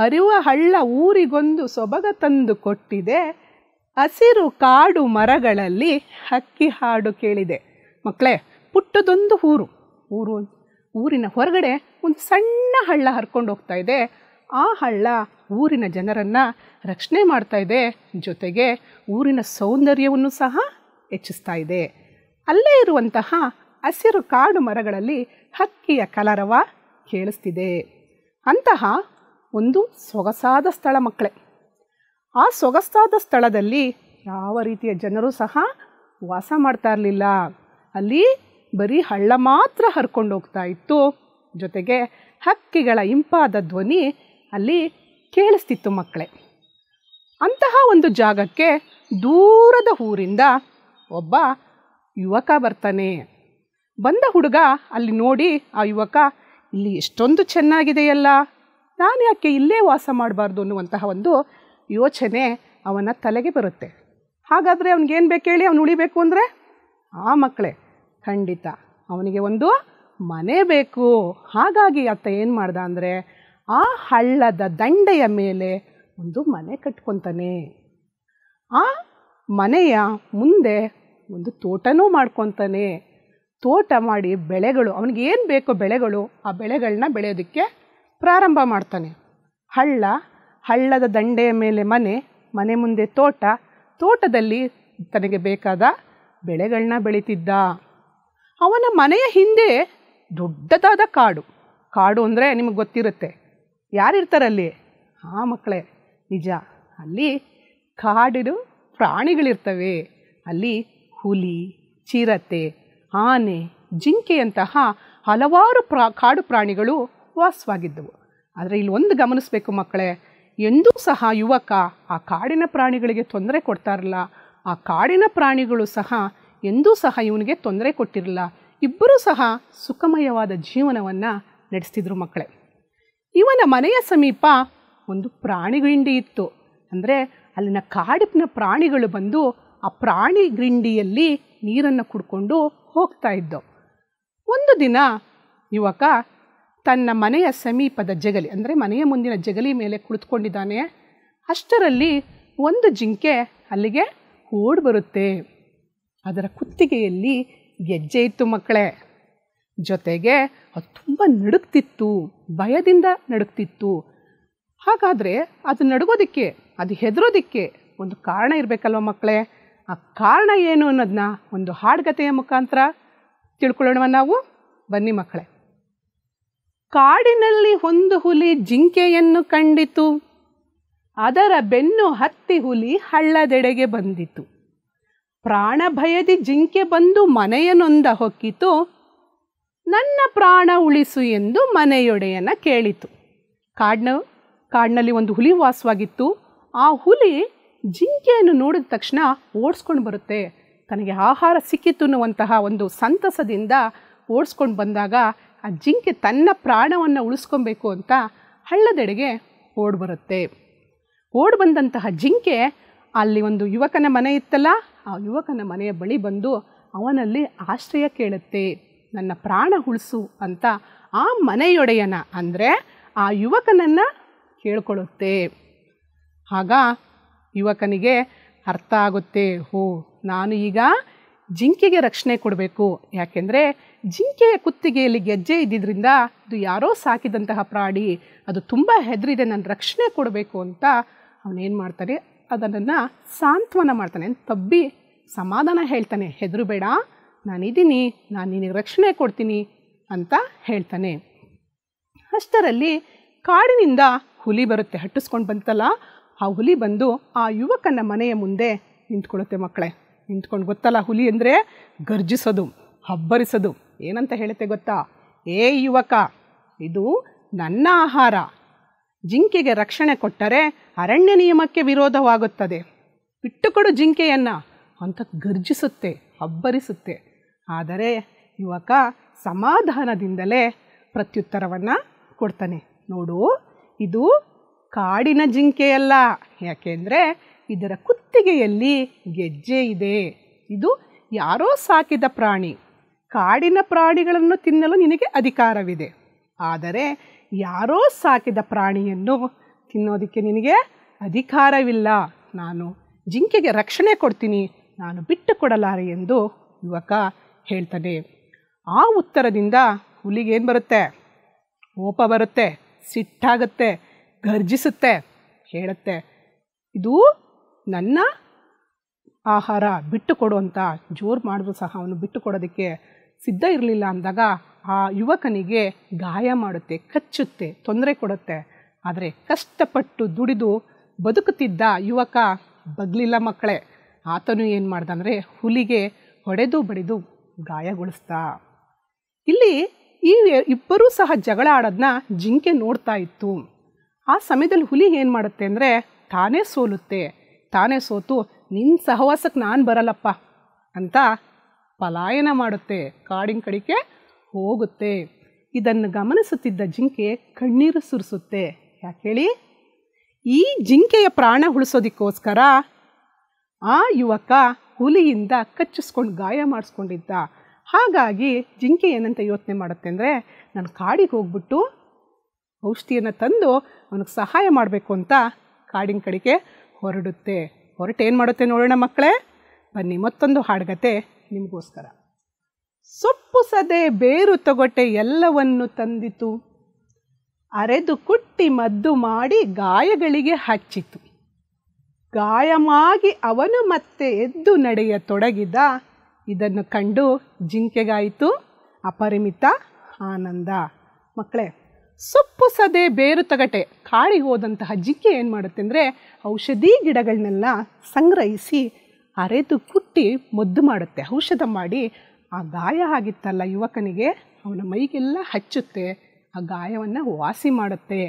Speaker 1: ಹರಿವ ಹಳ್ಳ ಊರಿಗೊಂದು ಸೊಬಗ ತಂದು ಕೊಟ್ಟಿದೆ ಹಸಿರು ಕಾಡು ಮರಗಳಲ್ಲಿ ಹಕ್ಕಿ ಹಾಡು ಕೇಳಿದೆ ಮಕ್ಕಳೇ ಪುಟ್ಟದೊಂದು ಊರು ಊರು ಊರಿನ ಹೊರಗಡೆ ಒಂದು ಸಣ್ಣ ಹಳ್ಳ ಹರ್ಕೊಂಡು ಹೋಗ್ತಾ ಇದೆ ಆ ಹಳ್ಳ ಊರಿನ ಜನರನ್ನು ರಕ್ಷಣೆ ಮಾಡ್ತಾ ಇದೆ ಜೊತೆಗೆ ಊರಿನ ಸೌಂದರ್ಯವನ್ನು ಸಹ ಹೆಚ್ಚಿಸ್ತಾ ಇದೆ ಅಲ್ಲೇ ಇರುವಂತಹ ಹಸಿರು ಕಾಡು ಮರಗಳಲ್ಲಿ ಹಕ್ಕಿಯ ಕಲರವ ಕೇಳಿಸ್ತಿದೆ ಅಂತಹ ಒಂದು ಸೊಗಸಾದ ಸ್ಥಳ ಮಕ್ಕಳೇ ಆ ಸೊಗಸಾದ ಸ್ಥಳದಲ್ಲಿ ಯಾವ ರೀತಿಯ ಜನರು ಸಹ ವಾಸ ಮಾಡ್ತಾ ಇರಲಿಲ್ಲ ಅಲ್ಲಿ ಬರೀ ಹಳ್ಳ ಮಾತ್ರ ಹರ್ಕೊಂಡು ಹೋಗ್ತಾ ಇತ್ತು ಜೊತೆಗೆ ಹಕ್ಕಿಗಳ ಇಂಪಾದ ಧ್ವನಿ ಅಲ್ಲಿ ಕೇಳಿಸ್ತಿತ್ತು ಮಕ್ಕಳೇ ಅಂತಹ ಒಂದು ಜಾಗಕ್ಕೆ ದೂರದ ಊರಿಂದ ಒಬ್ಬ ಯುವಕ ಬರ್ತಾನೆ ಬಂದ ಹುಡುಗ ಅಲ್ಲಿ ನೋಡಿ ಆ ಯುವಕ ಇಲ್ಲಿ ಎಷ್ಟೊಂದು ಚೆನ್ನಾಗಿದೆಯಲ್ಲ ನಾನು ಯಾಕೆ ಇಲ್ಲೇ ವಾಸ ಮಾಡಬಾರ್ದು ಅನ್ನುವಂತಹ ಒಂದು ಯೋಚನೆ ಅವನ ತಲೆಗೆ ಬರುತ್ತೆ ಹಾಗಾದರೆ ಅವನಿಗೇನು ಬೇಕು ಹೇಳಿ ಅವ್ನು ಉಳಿಬೇಕು ಅಂದರೆ ಆ ಮಕ್ಕಳೇ ಖಂಡಿತ ಅವನಿಗೆ ಒಂದು ಮನೆ ಬೇಕು ಹಾಗಾಗಿ ಅತ್ತ ಏನು ಮಾಡ್ದ ಅಂದರೆ ಆ ಹಳ್ಳದ ದಂಡೆಯ ಮೇಲೆ ಒಂದು ಮನೆ ಕಟ್ಕೊತಾನೆ ಆ ಮನೆಯ ಮುಂದೆ ಒಂದು ತೋಟನೂ ಮಾಡ್ಕೊತಾನೆ ತೋಟ ಮಾಡಿ ಬೆಳೆಗಳು ಅವನಿಗೆ ಏನು ಬೇಕೋ ಬೆಳೆಗಳು ಆ ಬೆಳೆಗಳನ್ನ ಬೆಳೆಯೋದಕ್ಕೆ ಪ್ರಾರಂಭ ಮಾಡ್ತಾನೆ ಹಳ್ಳ ಹಳ್ಳದ ದಂಡೆಯ ಮೇಲೆ ಮನೆ ಮನೆ ಮುಂದೆ ತೋಟ ತೋಟದಲ್ಲಿ ತನಗೆ ಬೇಕಾದ ಬೆಳೆಗಳನ್ನ ಬೆಳೀತಿದ್ದ ಅವನ ಮನೆಯ ಹಿಂದೆ ದೊಡ್ಡದಾದ ಕಾಡು ಕಾಡು ಅಂದರೆ ನಿಮಗೆ ಗೊತ್ತಿರುತ್ತೆ ಯಾರಿರ್ತಾರಲ್ಲಿ ಆ ಮಕ್ಕಳೇ ನಿಜ ಅಲ್ಲಿ ಕಾಡಿನ ಪ್ರಾಣಿಗಳಿರ್ತವೆ ಅಲ್ಲಿ ಹುಲಿ ಚಿರತೆ ಆನೆ ಜಿಂಕೆಯಂತಹ ಹಲವಾರು ಪ್ರಾ ಕಾಡು ಪ್ರಾಣಿಗಳು ವಾಸವಾಗಿದ್ದವು ಆದರೆ ಇಲ್ಲಿ ಒಂದು ಗಮನಿಸಬೇಕು ಮಕ್ಕಳೇ ಎಂದೂ ಸಹ ಯುವಕ ಆ ಕಾಡಿನ ಪ್ರಾಣಿಗಳಿಗೆ ತೊಂದರೆ ಕೊಡ್ತಾರಲ್ಲ ಆ ಕಾಡಿನ ಪ್ರಾಣಿಗಳು ಸಹ ಎಂದೂ ಸಹ ಇವನಿಗೆ ತೊಂದರೆ ಕೊಟ್ಟಿರಲ್ಲ ಇಬ್ಬರೂ ಸಹ ಸುಖಮಯವಾದ ಜೀವನವನ್ನು ನಡೆಸ್ತಿದ್ರು ಮಕ್ಕಳೇ ಇವನ ಮನೆಯ ಸಮೀಪ ಒಂದು ಪ್ರಾಣಿ ಗಿಂಡಿ ಇತ್ತು ಅಂದರೆ ಅಲ್ಲಿನ ಕಾಡಿನ ಪ್ರಾಣಿಗಳು ಬಂದು ಆ ಪ್ರಾಣಿ ಗಿಂಡಿಯಲ್ಲಿ ನೀರನ್ನು ಕುಡ್ಕೊಂಡು ಹೋಗ್ತಾ ಇದ್ದವು ಒಂದು ದಿನ ಯುವಕ ತನ್ನ ಮನೆಯ ಸಮೀಪದ ಜಗಲಿ ಅಂದರೆ ಮನೆಯ ಮುಂದಿನ ಜಗಲಿ ಮೇಲೆ ಕುಳಿತುಕೊಂಡಿದ್ದಾನೆ ಅಷ್ಟರಲ್ಲಿ ಒಂದು ಜಿಂಕೆ ಅಲ್ಲಿಗೆ ಓಡ್ ಬರುತ್ತೆ ಅದರ ಕುತ್ತಿಗೆಯಲ್ಲಿ ಗೆಜ್ಜೆ ಇತ್ತು ಮಕ್ಕಳೇ ಜೊತೆಗೆ ಅದು ತುಂಬ ನಡುಕ್ತಿತ್ತು ಭಯದಿಂದ ನಡುಕ್ತಿತ್ತು ಹಾಗಾದರೆ ಅದು ನಡುಗೋದಿಕ್ಕೆ ಅದು ಹೆದರೋದಿಕ್ಕೆ ಒಂದು ಕಾರಣ ಇರಬೇಕಲ್ವ ಮಕ್ಕಳೇ ಆ ಕಾರಣ ಏನು ಅನ್ನೋದನ್ನ ಒಂದು ಹಾಡುಗತೆಯ ಮುಖಾಂತರ ತಿಳ್ಕೊಳ್ಳೋಣವ ನಾವು ಬನ್ನಿ ಮಕ್ಕಳೇ ಕಾಡಿನಲ್ಲಿ ಒಂದು ಹುಲಿ ಜಿಂಕೆಯನ್ನು ಕಂಡಿತು ಅದರ ಬೆನ್ನು ಹತ್ತಿ ಹುಲಿ ಹಳ್ಳದೆಡೆಗೆ ಬಂದಿತು ಪ್ರಾಣ ಭಯದಿ ಜಿಂಕೆ ಬಂದು ಮನೆಯನೊಂದ ಹೊಕ್ಕಿತು ನನ್ನ ಪ್ರಾಣ ಉಳಿಸು ಎಂದು ಮನೆಯೊಡೆಯನ ಕೇಳಿತು ಕಾಡ್ನ ಕಾಡಿನಲ್ಲಿ ಒಂದು ಹುಲಿ ವಾಸವಾಗಿತ್ತು ಆ ಹುಲಿ ಜಿಂಕೆಯನ್ನು ನೋಡಿದ ತಕ್ಷಣ ಓಡಿಸ್ಕೊಂಡು ಬರುತ್ತೆ ತನಗೆ ಆಹಾರ ಸಿಕ್ಕಿತು ಅನ್ನುವಂತಹ ಒಂದು ಸಂತಸದಿಂದ ಓಡಿಸ್ಕೊಂಡು ಬಂದಾಗ ಆ ಜಿಂಕೆ ತನ್ನ ಪ್ರಾಣವನ್ನು ಉಳಿಸ್ಕೊಬೇಕು ಅಂತ ಹಳ್ಳದೆಡೆಗೆ ಓಡ್ ಬರುತ್ತೆ ಓಡ್ ಬಂದಂತಹ ಜಿಂಕೆ ಅಲ್ಲಿ ಒಂದು ಯುವಕನ ಮನೆ ಇತ್ತಲ್ಲ ಆ ಯುವಕನ ಮನೆಯ ಬಳಿ ಬಂದು ಅವನಲ್ಲಿ ಆಶ್ರಯ ಕೇಳುತ್ತೆ ನನ್ನ ಪ್ರಾಣ ಉಳಿಸು ಅಂತ ಆ ಮನೆಯೊಡೆಯನ ಅಂದರೆ ಆ ಯುವಕನನ್ನು ಕೇಳ್ಕೊಳ್ಳುತ್ತೆ ಆಗ ಯುವಕನಿಗೆ ಅರ್ಥ ಆಗುತ್ತೆ ಹೋ ನಾನು ಈಗ ಜಿಂಕೆಗೆ ರಕ್ಷಣೆ ಕೊಡಬೇಕು ಯಾಕೆಂದರೆ ಜಿಂಕೆಯ ಕುತ್ತಿಗೆಯಲ್ಲಿ ಗೆಜ್ಜೆ ಇದ್ದಿದ್ದರಿಂದ ಅದು ಯಾರೋ ಸಾಕಿದಂತಹ ಪ್ರಾಣಿ ಅದು ತುಂಬ ಹೆದರಿದೆ ನಾನು ರಕ್ಷಣೆ ಕೊಡಬೇಕು ಅಂತ ಅವನೇನು ಮಾಡ್ತಾನೆ ಅದನ್ನು ಸಾಂತ್ವನ ಮಾಡ್ತಾನೆ ತಬ್ಬಿ ಸಮಾಧಾನ ಹೇಳ್ತಾನೆ ಹೆದರು ಬೇಡ ನಾನಿದ್ದೀನಿ ನಾನು ನಿನಗೆ ರಕ್ಷಣೆ ಕೊಡ್ತೀನಿ ಅಂತ ಹೇಳ್ತಾನೆ ಅಷ್ಟರಲ್ಲಿ ಕಾಡಿನಿಂದ ಹುಲಿ ಬರುತ್ತೆ ಹಟ್ಟಿಸ್ಕೊಂಡು ಬಂತಲ್ಲ ಆ ಹುಲಿ ಬಂದು ಆ ಯುವಕನ ಮನೆಯ ಮುಂದೆ ನಿಂತ್ಕೊಳ್ಳುತ್ತೆ ಮಕ್ಕಳೇ ನಿಂತ್ಕೊಂಡು ಗೊತ್ತಲ್ಲ ಹುಲಿ ಅಂದರೆ ಗರ್ಜಿಸೋದು ಹಬ್ಬರಿಸೋದು ಏನಂತ ಹೇಳುತ್ತೆ ಗೊತ್ತಾ ಏ ಯುವಕ ಇದು ನನ್ನ ಆಹಾರ ಜಿಂಕೆಗೆ ರಕ್ಷಣೆ ಕೊಟ್ಟರೆ ಅರಣ್ಯ ನಿಯಮಕ್ಕೆ ವಿರೋಧವಾಗುತ್ತದೆ ಬಿಟ್ಟುಕೊಡು ಜಿಂಕೆಯನ್ನು ಅಂತ ಗರ್ಜಿಸುತ್ತೆ ಅಬ್ಬರಿಸುತ್ತೆ ಆದರೆ ಯುವಕ ಸಮಾಧಾನದಿಂದಲೇ ಪ್ರತ್ಯುತ್ತರವನ್ನು ಕೊಡ್ತಾನೆ ನೋಡು ಇದು ಕಾಡಿನ ಜಿಂಕೆಯಲ್ಲ ಯಾಕೆಂದರೆ ಇದರ ಕುತ್ತಿಗೆಯಲ್ಲಿ ಗೆಜ್ಜೆ ಇದೆ ಇದು ಯಾರೋ ಸಾಕಿದ ಪ್ರಾಣಿ ಕಾಡಿನ ಪ್ರಾಣಿಗಳನ್ನು ತಿನ್ನಲು ನಿನಗೆ ಅಧಿಕಾರವಿದೆ ಆದರೆ ಯಾರೋ ಸಾಕಿದ ಪ್ರಾಣಿಯನ್ನು ತಿನ್ನೋದಕ್ಕೆ ನಿನಗೆ ಅಧಿಕಾರವಿಲ್ಲ ನಾನು ಜಿಂಕೆಗೆ ರಕ್ಷಣೆ ಕೊಡ್ತೀನಿ ನಾನು ಬಿಟ್ಟು ಕೊಡಲಾರೆ ಎಂದು ಯುವಕ ಹೇಳ್ತಾನೆ ಆ ಉತ್ತರದಿಂದ ಹುಲಿಗೇನು ಬರುತ್ತೆ ಕೋಪ ಬರುತ್ತೆ ಸಿಟ್ಟಾಗುತ್ತೆ ಗರ್ಜಿಸುತ್ತೆ ಹೇಳುತ್ತೆ ಇದು ನನ್ನ ಆಹಾರ ಬಿಟ್ಟು ಜೋರು ಮಾಡಿದ್ರು ಸಹ ಅವನು ಬಿಟ್ಟು ಕೊಡೋದಕ್ಕೆ ಸಿದ್ಧ ಇರಲಿಲ್ಲ ಅಂದಾಗ ಆ ಯುವಕನಿಗೆ ಗಾಯ ಮಾಡುತ್ತೆ ಕಚ್ಚುತ್ತೆ ತೊಂದರೆ ಕೊಡುತ್ತೆ ಆದರೆ ಕಷ್ಟಪಟ್ಟು ದುಡಿದು ಬದುಕುತ್ತಿದ್ದ ಯುವಕ ಬಗ್ಲಿಲ್ಲ ಮಕ್ಕಳೇ ಆತನು ಏನು ಮಾಡ್ದ ಅಂದರೆ ಹುಲಿಗೆ ಹೊಡೆದು ಬಡಿದು ಗಾಯಗೊಳಿಸ್ತಾ ಇಲ್ಲಿ ಈ ಇಬ್ಬರೂ ಸಹ ಜಗಳ ಆಡೋದನ್ನ ಜಿಂಕೆ ನೋಡ್ತಾ ಇತ್ತು ಆ ಸಮಯದಲ್ಲಿ ಹುಲಿ ಏನು ಮಾಡುತ್ತೆ ಅಂದರೆ ತಾನೇ ಸೋಲುತ್ತೆ ತಾನೇ ಸೋತು ನಿನ್ನ ಸಹವಾಸಕ್ಕೆ ನಾನು ಬರಲ್ಲಪ್ಪ ಅಂತ ಪಲಾಯನ ಮಾಡುತ್ತೆ ಕಾಡಿನ ಕಡಿಕೆ ಹೋಗುತ್ತೆ ಇದನ್ನು ಗಮನಿಸುತ್ತಿದ್ದ ಜಿಂಕೆ ಕಣ್ಣೀರು ಸುರಿಸುತ್ತೆ ಯಾಕೆ ಹೇಳಿ ಈ ಜಿಂಕೆಯ ಪ್ರಾಣ ಉಳಿಸೋದಕ್ಕೋಸ್ಕರ ಆ ಯುವಕ ಹುಲಿಯಿಂದ ಕಚ್ಚಿಸ್ಕೊಂಡು ಗಾಯ ಮಾಡಿಸ್ಕೊಂಡಿದ್ದ ಹಾಗಾಗಿ ಜಿಂಕೆ ಏನಂತ ಯೋಚನೆ ಮಾಡುತ್ತೆ ಅಂದರೆ ನಾನು ಕಾಡಿಗೆ ಹೋಗ್ಬಿಟ್ಟು ಔಷಧಿಯನ್ನು ತಂದು ಅವನಿಗೆ ಸಹಾಯ ಮಾಡಬೇಕು ಅಂತ ಕಾಡಿನ ಕಡೆಗೆ ಹೊರಡುತ್ತೆ ಹೊರಟೇನು ಮಾಡುತ್ತೆ ನೋಡೋಣ ಮಕ್ಕಳೇ ಬನ್ನಿ ಮತ್ತೊಂದು ಹಾಡ್ಗತೆ ನಿಮಗೋಸ್ಕರ ಸೊಪ್ಪು ಸದೆ ಬೇರು ತೊಗೊಟ್ಟೆ ಎಲ್ಲವನ್ನು ತಂದಿತು ಅರೆದು ಕುಟ್ಟಿ ಮದ್ದು ಮಾಡಿ ಗಾಯಗಳಿಗೆ ಹಚ್ಚಿತು ಗಾಯಮಾಗಿ ಅವನು ಮತ್ತೆ ಎದ್ದು ನಡೆಯ ತೊಡಗಿದ ಇದನ್ನು ಕಂಡು ಜಿಂಕೆಗಾಯಿತು ಅಪರಿಮಿತ ಆನಂದ ಮಕ್ಕಳೇ ಸೊಪ್ಪು ಸದೆ ಬೇರು ತಗಟೆ ಕಾಳಿ ಹೋದಂತಹ ಜಿಂಕೆ ಏನು ಮಾಡುತ್ತೆ ಅಂದರೆ ಔಷಧಿ ಗಿಡಗಳನ್ನೆಲ್ಲ ಸಂಗ್ರಹಿಸಿ ಅರೆದು ಕುಟ್ಟಿ ಮದ್ದು ಮಾಡುತ್ತೆ ಔಷಧ ಮಾಡಿ ಆ ಗಾಯ ಆಗಿತ್ತಲ್ಲ ಯುವಕನಿಗೆ ಅವನ ಮೈಗೆಲ್ಲ ಹಚ್ಚುತ್ತೆ ಆ ಗಾಯವನ್ನು ವಾಸಿ ಮಾಡುತ್ತೆ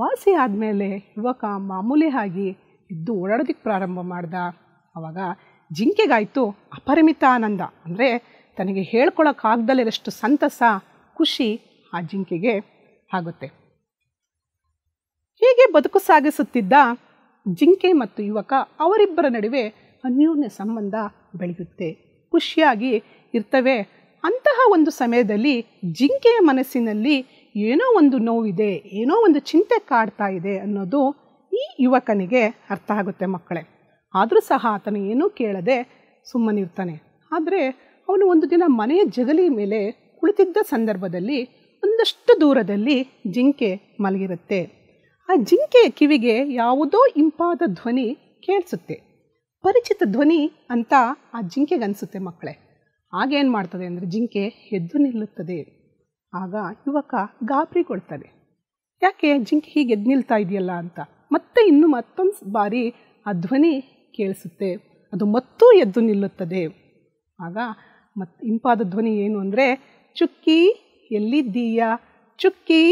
Speaker 1: ವಾಸಿ ಆದಮೇಲೆ ಯುವಕ ಮಾಮೂಲಿ ಆಗಿ ಇದ್ದು ಓಡಾಡೋದಕ್ಕೆ ಪ್ರಾರಂಭ ಮಾಡ್ದ ಆವಾಗ ಜಿಂಕೆಗಾಯಿತು ಅಪರಿಮಿತ ಆನಂದ ಅಂದರೆ ತನಗೆ ಹೇಳ್ಕೊಳಕ್ಕಾಗ್ದಲ್ಲಿರೋಷ್ಟು ಸಂತಸ ಖುಷಿ ಆ ಜಿಂಕೆಗೆ ಆಗುತ್ತೆ ಹೀಗೆ ಬದುಕು ಸಾಗಿಸುತ್ತಿದ್ದ ಜಿಂಕೆ ಮತ್ತು ಯುವಕ ಅವರಿಬ್ಬರ ನಡುವೆ ಅನ್ಯೋನ್ಯ ಸಂಬಂಧ ಬೆಳೆಯುತ್ತೆ ಖುಷಿಯಾಗಿ ಇರ್ತವೆ ಅಂತಹ ಒಂದು ಸಮಯದಲ್ಲಿ ಜಿಂಕೆಯ ಮನಸ್ಸಿನಲ್ಲಿ ಏನೋ ಒಂದು ನೋವಿದೆ ಏನೋ ಒಂದು ಚಿಂತೆ ಕಾಡ್ತಾ ಇದೆ ಅನ್ನೋದು ಈ ಯುವಕನಿಗೆ ಅರ್ಥ ಆಗುತ್ತೆ ಮಕ್ಕಳೇ ಆದರೂ ಸಹ ಆತನು ಏನೂ ಕೇಳದೆ ಸುಮ್ಮನಿರ್ತಾನೆ ಆದರೆ ಅವನು ಒಂದು ದಿನ ಮನೆಯ ಜಗಲಿ ಮೇಲೆ ಕುಳಿತಿದ್ದ ಸಂದರ್ಭದಲ್ಲಿ ಒಂದಷ್ಟು ದೂರದಲ್ಲಿ ಜಿಂಕೆ ಮಲಗಿರುತ್ತೆ ಆ ಜಿಂಕೆಯ ಕಿವಿಗೆ ಯಾವುದೋ ಇಂಪಾದ ಧ್ವನಿ ಕೇಳಿಸುತ್ತೆ ಪರಿಚಿತ ಧ್ವನಿ ಅಂತ ಆ ಜಿಂಕೆಗೆ ಅನಿಸುತ್ತೆ ಮಕ್ಕಳೇ ಆಗೇನು ಮಾಡ್ತದೆ ಅಂದರೆ ಜಿಂಕೆ ಎದ್ದು ನಿಲ್ಲುತ್ತದೆ ಆಗ ಯುವಕ ಕೊಡ್ತದೆ ಯಾಕೆ ಜಿಂಕೆ ಹೀಗೆ ಎದ್ದು ನಿಲ್ತಾ ಇದೆಯಲ್ಲ ಅಂತ ಮತ್ತೆ ಇನ್ನು ಮತ್ತೊಂದು ಬಾರಿ ಆ ಧ್ವನಿ ಕೇಳಿಸುತ್ತೆ ಅದು ಮತ್ತೂ ಎದ್ದು ನಿಲ್ಲುತ್ತದೆ ಆಗ ಮತ್ತು ಇಂಪಾದ ಧ್ವನಿ ಏನು ಅಂದರೆ ಚುಕ್ಕಿ ಎಲ್ಲಿದ್ದೀಯಾ ಚುಕ್ಕಿ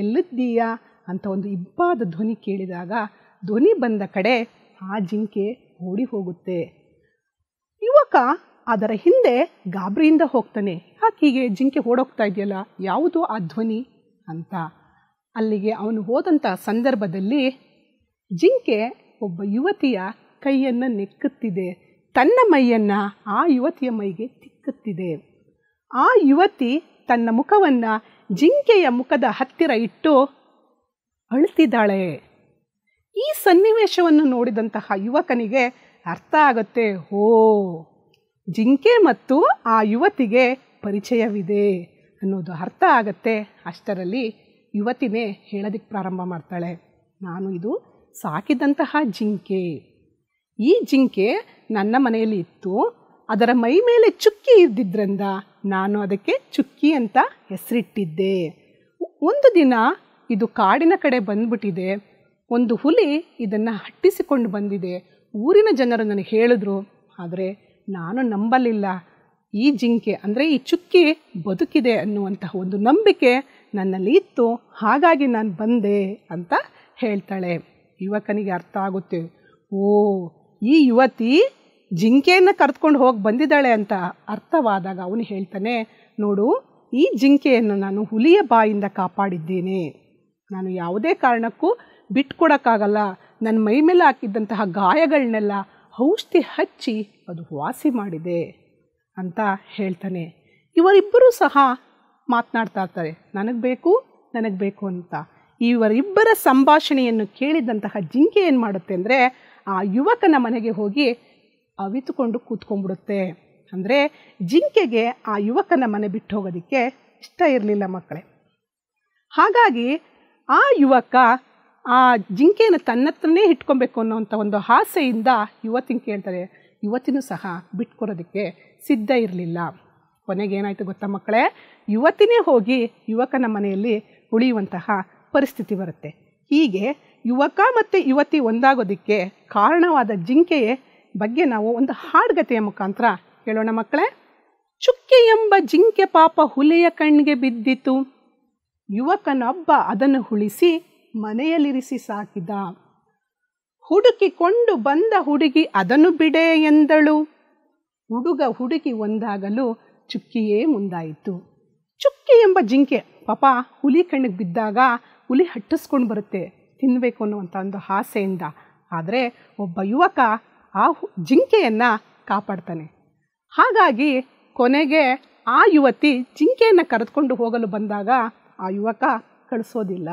Speaker 1: ಎಲ್ಲಿದ್ದೀಯಾ ಅಂತ ಒಂದು ಇಬ್ಬಾದ ಧ್ವನಿ ಕೇಳಿದಾಗ ಧ್ವನಿ ಬಂದ ಕಡೆ ಆ ಜಿಂಕೆ ಓಡಿ ಹೋಗುತ್ತೆ ಯುವಕ ಅದರ ಹಿಂದೆ ಗಾಬರಿಯಿಂದ ಹೋಗ್ತಾನೆ ಯಾಕೀಗೆ ಜಿಂಕೆ ಓಡೋಗ್ತಾ ಇದೆಯಲ್ಲ ಯಾವುದು ಆ ಧ್ವನಿ ಅಂತ ಅಲ್ಲಿಗೆ ಅವನು ಹೋದಂಥ ಸಂದರ್ಭದಲ್ಲಿ ಜಿಂಕೆ ಒಬ್ಬ ಯುವತಿಯ ಕೈಯನ್ನು ನೆಕ್ಕುತ್ತಿದೆ ತನ್ನ ಮೈಯನ್ನು ಆ ಯುವತಿಯ ಮೈಗೆ ತಿಕ್ಕುತ್ತಿದೆ ಆ ಯುವತಿ ತನ್ನ ಮುಖವನ್ನು ಜಿಂಕೆಯ ಮುಖದ ಹತ್ತಿರ ಇಟ್ಟು ಅಳುತ್ತಿದ್ದಾಳೆ ಈ ಸನ್ನಿವೇಶವನ್ನು ನೋಡಿದಂತಹ ಯುವಕನಿಗೆ ಅರ್ಥ ಆಗುತ್ತೆ ಓ ಜಿಂಕೆ ಮತ್ತು ಆ ಯುವತಿಗೆ ಪರಿಚಯವಿದೆ ಅನ್ನೋದು ಅರ್ಥ ಆಗತ್ತೆ ಅಷ್ಟರಲ್ಲಿ ಯುವತಿನೇ ಹೇಳೋದಕ್ಕೆ ಪ್ರಾರಂಭ ಮಾಡ್ತಾಳೆ ನಾನು ಇದು ಸಾಕಿದಂತಹ ಜಿಂಕೆ ಈ ಜಿಂಕೆ ನನ್ನ ಮನೆಯಲ್ಲಿ ಇತ್ತು ಅದರ ಮೈ ಮೇಲೆ ಚುಕ್ಕಿ ಇದ್ದಿದ್ದರಿಂದ ನಾನು ಅದಕ್ಕೆ ಚುಕ್ಕಿ ಅಂತ ಹೆಸರಿಟ್ಟಿದ್ದೆ ಒಂದು ದಿನ ಇದು ಕಾಡಿನ ಕಡೆ ಬಂದ್ಬಿಟ್ಟಿದೆ ಒಂದು ಹುಲಿ ಇದನ್ನು ಹಟ್ಟಿಸಿಕೊಂಡು ಬಂದಿದೆ ಊರಿನ ಜನರು ನನಗೆ ಹೇಳಿದ್ರು ಆದರೆ ನಾನು ನಂಬಲಿಲ್ಲ ಈ ಜಿಂಕೆ ಅಂದರೆ ಈ ಚುಕ್ಕಿ ಬದುಕಿದೆ ಅನ್ನುವಂತಹ ಒಂದು ನಂಬಿಕೆ ನನ್ನಲ್ಲಿ ಇತ್ತು ಹಾಗಾಗಿ ನಾನು ಬಂದೆ ಅಂತ ಹೇಳ್ತಾಳೆ ಯುವಕನಿಗೆ ಅರ್ಥ ಆಗುತ್ತೆ ಓ ಈ ಯುವತಿ ಜಿಂಕೆಯನ್ನು ಕರೆದುಕೊಂಡು ಹೋಗಿ ಬಂದಿದ್ದಾಳೆ ಅಂತ ಅರ್ಥವಾದಾಗ ಅವನು ಹೇಳ್ತಾನೆ ನೋಡು ಈ ಜಿಂಕೆಯನ್ನು ನಾನು ಹುಲಿಯ ಬಾಯಿಂದ ಕಾಪಾಡಿದ್ದೇನೆ ನಾನು ಯಾವುದೇ ಕಾರಣಕ್ಕೂ ಬಿಟ್ಕೊಡೋಕ್ಕಾಗಲ್ಲ ನನ್ನ ಮೈ ಮೇಲೆ ಹಾಕಿದ್ದಂತಹ ಗಾಯಗಳನ್ನೆಲ್ಲ ಔಷಧಿ ಹಚ್ಚಿ ಅದು ವಾಸಿ ಮಾಡಿದೆ ಅಂತ ಹೇಳ್ತಾನೆ ಇವರಿಬ್ಬರೂ ಸಹ ಮಾತನಾಡ್ತಾ ಇರ್ತಾರೆ ನನಗೆ ಬೇಕು ನನಗೆ ಬೇಕು ಅಂತ ಇವರಿಬ್ಬರ ಸಂಭಾಷಣೆಯನ್ನು ಕೇಳಿದಂತಹ ಜಿಂಕೆ ಏನು ಮಾಡುತ್ತೆ ಅಂದರೆ ಆ ಯುವಕನ ಮನೆಗೆ ಹೋಗಿ ಅವಿತುಕೊಂಡು ಕೂತ್ಕೊಂಡ್ಬಿಡುತ್ತೆ ಅಂದರೆ ಜಿಂಕೆಗೆ ಆ ಯುವಕನ ಮನೆ ಬಿಟ್ಟು ಹೋಗೋದಕ್ಕೆ ಇಷ್ಟ ಇರಲಿಲ್ಲ ಮಕ್ಕಳೇ ಹಾಗಾಗಿ ಆ ಯುವಕ ಆ ಜಿಂಕೆಯನ್ನು ತನ್ನತ್ರನೇ ಇಟ್ಕೊಬೇಕು ಅನ್ನೋವಂಥ ಒಂದು ಆಸೆಯಿಂದ ಯುವತಿನ ಕೇಳ್ತಾರೆ ಯುವತಿನೂ ಸಹ ಬಿಟ್ಕೊಡೋದಕ್ಕೆ ಸಿದ್ಧ ಇರಲಿಲ್ಲ ಕೊನೆಗೆ ಗೊತ್ತಾ ಮಕ್ಕಳೇ ಯುವತಿನೇ ಹೋಗಿ ಯುವಕನ ಮನೆಯಲ್ಲಿ ಉಳಿಯುವಂತಹ ಪರಿಸ್ಥಿತಿ ಬರುತ್ತೆ ಹೀಗೆ ಯುವಕ ಮತ್ತು ಯುವತಿ ಒಂದಾಗೋದಕ್ಕೆ ಕಾರಣವಾದ ಜಿಂಕೆಯೇ ಬಗ್ಗೆ ನಾವು ಒಂದು ಹಾಡುಗತೆಯ ಮುಖಾಂತರ ಹೇಳೋಣ ಮಕ್ಕಳೇ ಚುಕ್ಕೆ ಎಂಬ ಜಿಂಕೆ ಪಾಪ ಹುಲಿಯ ಕಣ್ಣಿಗೆ ಬಿದ್ದಿತು ಯುವಕನೊಬ್ಬ ಅದನ್ನು ಉಳಿಸಿ ಮನೆಯಲ್ಲಿರಿಸಿ ಸಾಕಿದ ಹುಡುಕಿಕೊಂಡು ಬಂದ ಹುಡುಗಿ ಅದನ್ನು ಬಿಡೆ ಎಂದಳು ಹುಡುಗ ಹುಡುಗಿ ಒಂದಾಗಲು ಚುಕ್ಕಿಯೇ ಮುಂದಾಯಿತು ಚುಕ್ಕಿ ಎಂಬ ಜಿಂಕೆ ಪಾಪ ಹುಲಿ ಕಣ್ಣಿಗೆ ಬಿದ್ದಾಗ ಹುಲಿ ಹಟ್ಟಿಸ್ಕೊಂಡು ಬರುತ್ತೆ ತಿನ್ನಬೇಕು ಅನ್ನುವಂಥ ಒಂದು ಆಸೆಯಿಂದ ಆದರೆ ಒಬ್ಬ ಯುವಕ ಆ ಜಿಂಕೆಯನ್ನು ಕಾಪಾಡ್ತಾನೆ ಹಾಗಾಗಿ ಕೊನೆಗೆ ಆ ಯುವತಿ ಜಿಂಕೆಯನ್ನು ಕರೆದುಕೊಂಡು ಹೋಗಲು ಬಂದಾಗ ಆ ಯುವಕ ಕಳಿಸೋದಿಲ್ಲ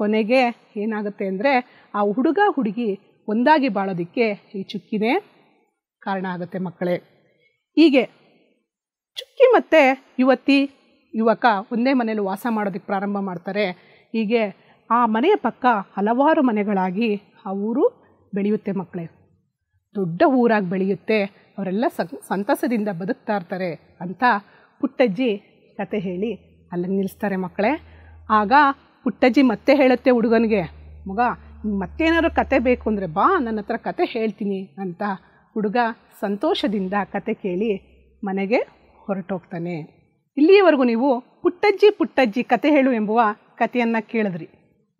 Speaker 1: ಕೊನೆಗೆ ಏನಾಗುತ್ತೆ ಅಂದರೆ ಆ ಹುಡುಗ ಹುಡುಗಿ ಒಂದಾಗಿ ಬಾಳೋದಕ್ಕೆ ಈ ಚುಕ್ಕಿನೇ ಕಾರಣ ಆಗುತ್ತೆ ಮಕ್ಕಳೇ ಹೀಗೆ ಚುಕ್ಕಿ ಮತ್ತು ಯುವತಿ ಯುವಕ ಒಂದೇ ಮನೇಲಿ ವಾಸ ಮಾಡೋದಕ್ಕೆ ಪ್ರಾರಂಭ ಮಾಡ್ತಾರೆ ಹೀಗೆ ಆ ಮನೆಯ ಪಕ್ಕ ಹಲವಾರು ಮನೆಗಳಾಗಿ ಆ ಊರು ಬೆಳೆಯುತ್ತೆ ಮಕ್ಕಳೇ ದೊಡ್ಡ ಊರಾಗಿ ಬೆಳೆಯುತ್ತೆ ಅವರೆಲ್ಲ ಸಂತಸದಿಂದ ಬದುಕ್ತಾ ಇರ್ತಾರೆ ಅಂತ ಪುಟ್ಟಜ್ಜಿ ಕತೆ ಹೇಳಿ ಅಲ್ಲಿ ನಿಲ್ಲಿಸ್ತಾರೆ ಮಕ್ಕಳೇ ಆಗ ಪುಟ್ಟಜ್ಜಿ ಮತ್ತೆ ಹೇಳುತ್ತೆ ಹುಡುಗನಿಗೆ ಮಗ ಮತ್ತೇನಾದ್ರು ಕತೆ ಬೇಕು ಅಂದರೆ ಬಾ ನನ್ನ ಹತ್ರ ಕತೆ ಹೇಳ್ತೀನಿ ಅಂತ ಹುಡುಗ ಸಂತೋಷದಿಂದ ಕತೆ ಕೇಳಿ ಮನೆಗೆ ಹೊರಟೋಗ್ತಾನೆ ಇಲ್ಲಿಯವರೆಗೂ ನೀವು ಪುಟ್ಟಜ್ಜಿ ಪುಟ್ಟಜ್ಜಿ ಕತೆ ಹೇಳು ಎಂಬುವ ಕತೆಯನ್ನು ಕೇಳಿದ್ರಿ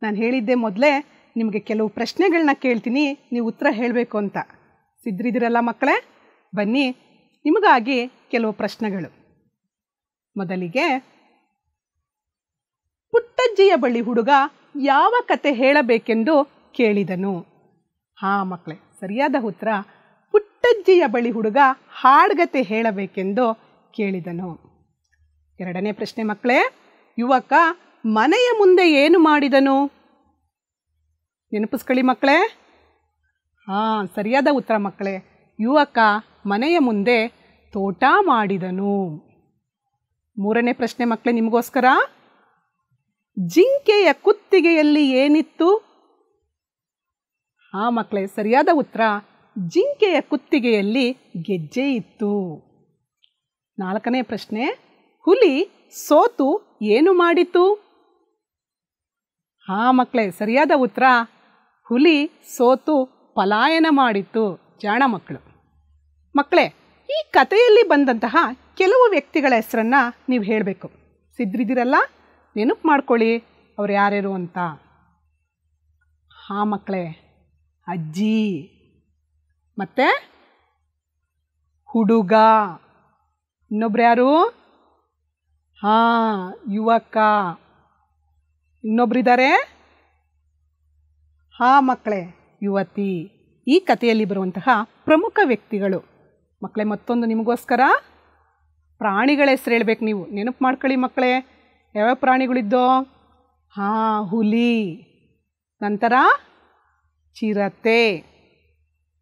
Speaker 1: ನಾನು ಹೇಳಿದ್ದೆ ಮೊದಲೇ ನಿಮಗೆ ಕೆಲವು ಪ್ರಶ್ನೆಗಳನ್ನ ಕೇಳ್ತೀನಿ ನೀವು ಉತ್ತರ ಹೇಳಬೇಕು ಅಂತ ಸಿದ್ರಿದಿರಲ್ಲ ಮಕ್ಕಳೇ ಬನ್ನಿ ನಿಮಗಾಗಿ ಕೆಲವು ಪ್ರಶ್ನೆಗಳು ಮೊದಲಿಗೆ ಪುಟ್ಟಜ್ಜಿಯ ಬಳಿ ಹುಡುಗ ಯಾವ ಕತೆ ಹೇಳಬೇಕೆಂದು ಕೇಳಿದನು ಹಾ ಮಕ್ಕಳೇ ಸರಿಯಾದ ಉತ್ತರ ಪುಟ್ಟಜ್ಜಿಯ ಬಳಿ ಹುಡುಗ ಹಾಡ್ಗತೆ ಹೇಳಬೇಕೆಂದು ಕೇಳಿದನು ಎರಡನೇ ಪ್ರಶ್ನೆ ಮಕ್ಕಳೇ ಯುವಕ ಮನೆಯ ಮುಂದೆ ಏನು ಮಾಡಿದನು ನೆನಪಿಸ್ಕೊಳ್ಳಿ ಮಕ್ಕಳೇ ಹಾಂ ಸರಿಯಾದ ಉತ್ತರ ಮಕ್ಕಳೇ ಯುವಕ ಮನೆಯ ಮುಂದೆ ತೋಟ ಮಾಡಿದನು ಮೂರನೇ ಪ್ರಶ್ನೆ ಮಕ್ಕಳೇ ನಿಮಗೋಸ್ಕರ ಜಿಂಕೆಯ ಕುತ್ತಿಗೆಯಲ್ಲಿ ಏನಿತ್ತು ಹಾ ಮಕ್ಕಳೇ ಸರಿಯಾದ ಉತ್ತರ ಜಿಂಕೆಯ ಕುತ್ತಿಗೆಯಲ್ಲಿ ಗೆಜ್ಜೆ ಇತ್ತು ನಾಲ್ಕನೇ ಪ್ರಶ್ನೆ ಹುಲಿ ಸೋತು ಏನು ಮಾಡಿತು ಹಾ ಮಕ್ಕಳೇ ಸರಿಯಾದ ಉತ್ತರ ಹುಲಿ ಸೋತು ಪಲಾಯನ ಮಾಡಿತ್ತು ಜಾಣ ಮಕ್ಕಳು ಮಕ್ಕಳೇ ಈ ಕಥೆಯಲ್ಲಿ ಬಂದಂತಹ ಕೆಲವು ವ್ಯಕ್ತಿಗಳ ಹೆಸರನ್ನು ನೀವು ಹೇಳಬೇಕು ಸಿದ್ರಿದ್ದೀರಲ್ಲ ನೆನಪು ಮಾಡ್ಕೊಳ್ಳಿ ಅವ್ರು ಯಾರ್ಯಾರು ಅಂತ ಹಾಂ ಮಕ್ಕಳೇ ಅಜ್ಜಿ ಮತ್ತು ಹುಡುಗ ಇನ್ನೊಬ್ರು ಯಾರು ಹಾಂ ಯುವಕ ಇನ್ನೊಬ್ರಿದ್ದಾರೆ ಹಾಂ ಮಕ್ಕಳೇ ಯುವತಿ ಈ ಕಥೆಯಲ್ಲಿ ಬರುವಂತಹ ಪ್ರಮುಖ ವ್ಯಕ್ತಿಗಳು ಮಕ್ಕಳೇ ಮತ್ತೊಂದು ನಿಮಗೋಸ್ಕರ ಪ್ರಾಣಿಗಳ ಹೆಸರು ಹೇಳ್ಬೇಕು ನೀವು ನೆನಪು ಮಾಡ್ಕೊಳ್ಳಿ ಮಕ್ಕಳೇ ಯಾವ್ಯಾವ ಪ್ರಾಣಿಗಳಿದ್ದೋ ಹಾ ಹುಲಿ ನಂತರ ಚಿರತೆ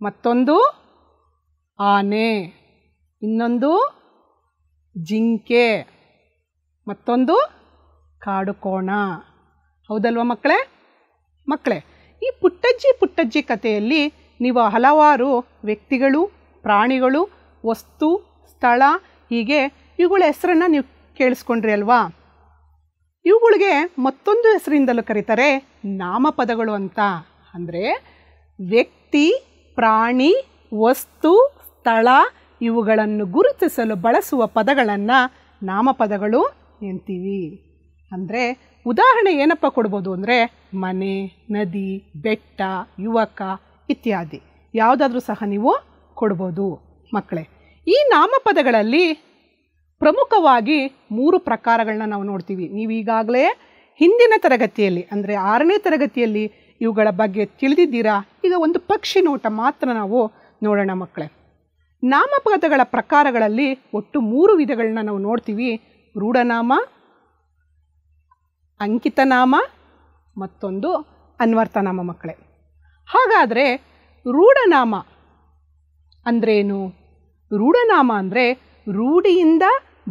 Speaker 1: ಮತ್ತೊಂದು ಆನೆ ಇನ್ನೊಂದು ಜಿಂಕೆ ಮತ್ತೊಂದು ಕಾಡುಕೋಣ ಹೌದಲ್ವ ಮಕ್ಕಳೇ ಮಕ್ಕಳೇ ಈ ಪುಟ್ಟಜ್ಜಿ ಪುಟ್ಟಜ್ಜಿ ಕಥೆಯಲ್ಲಿ ನೀವು ಹಲವಾರು ವ್ಯಕ್ತಿಗಳು ಪ್ರಾಣಿಗಳು ವಸ್ತು ಸ್ಥಳ ಹೀಗೆ ಇವುಗಳ ಹೆಸರನ್ನು ನೀವು ಕೇಳಿಸ್ಕೊಂಡ್ರಿ ಅಲ್ವಾ ಇವುಗಳಿಗೆ ಮತ್ತೊಂದು ಹೆಸರಿಂದಲೂ ಕರೀತಾರೆ ನಾಮಪದಗಳು ಅಂತ ಅಂದರೆ ವ್ಯಕ್ತಿ ಪ್ರಾಣಿ ವಸ್ತು ಸ್ಥಳ ಇವುಗಳನ್ನು ಗುರುತಿಸಲು ಬಳಸುವ ಪದಗಳನ್ನು ನಾಮಪದಗಳು ಎಂತೀವಿ ಅಂದರೆ ಉದಾಹರಣೆ ಏನಪ್ಪ ಕೊಡ್ಬೋದು ಅಂದರೆ ಮನೆ ನದಿ ಬೆಟ್ಟ ಯುವಕ ಇತ್ಯಾದಿ ಯಾವುದಾದ್ರೂ ಸಹ ನೀವು ಕೊಡ್ಬೋದು ಮಕ್ಕಳೇ ಈ ನಾಮಪದಗಳಲ್ಲಿ ಪ್ರಮುಖವಾಗಿ ಮೂರು ಪ್ರಕಾರಗಳನ್ನ ನಾವು ನೋಡ್ತೀವಿ ಈಗಾಗಲೇ ಹಿಂದಿನ ತರಗತಿಯಲ್ಲಿ ಅಂದರೆ ಆರನೇ ತರಗತಿಯಲ್ಲಿ ಇವುಗಳ ಬಗ್ಗೆ ತಿಳಿದಿದ್ದೀರಾ ಈಗ ಒಂದು ಪಕ್ಷಿ ನೋಟ ಮಾತ್ರ ನಾವು ನೋಡೋಣ ಮಕ್ಕಳೇ ನಾಮಪದಗಳ ಪ್ರಕಾರಗಳಲ್ಲಿ ಒಟ್ಟು ಮೂರು ವಿಧಗಳನ್ನ ನಾವು ನೋಡ್ತೀವಿ ರೂಢನಾಮ ಅಂಕಿತನಾಮ ಮತ್ತೊಂದು ಅನ್ವರ್ತನಾಮ ಮಕ್ಕಳೇ ಹಾಗಾದರೆ ರೂಢನಾಮ ಅಂದ್ರೇನು ರೂಢನಾಮ ಅಂದರೆ ರೂಢಿಯಿಂದ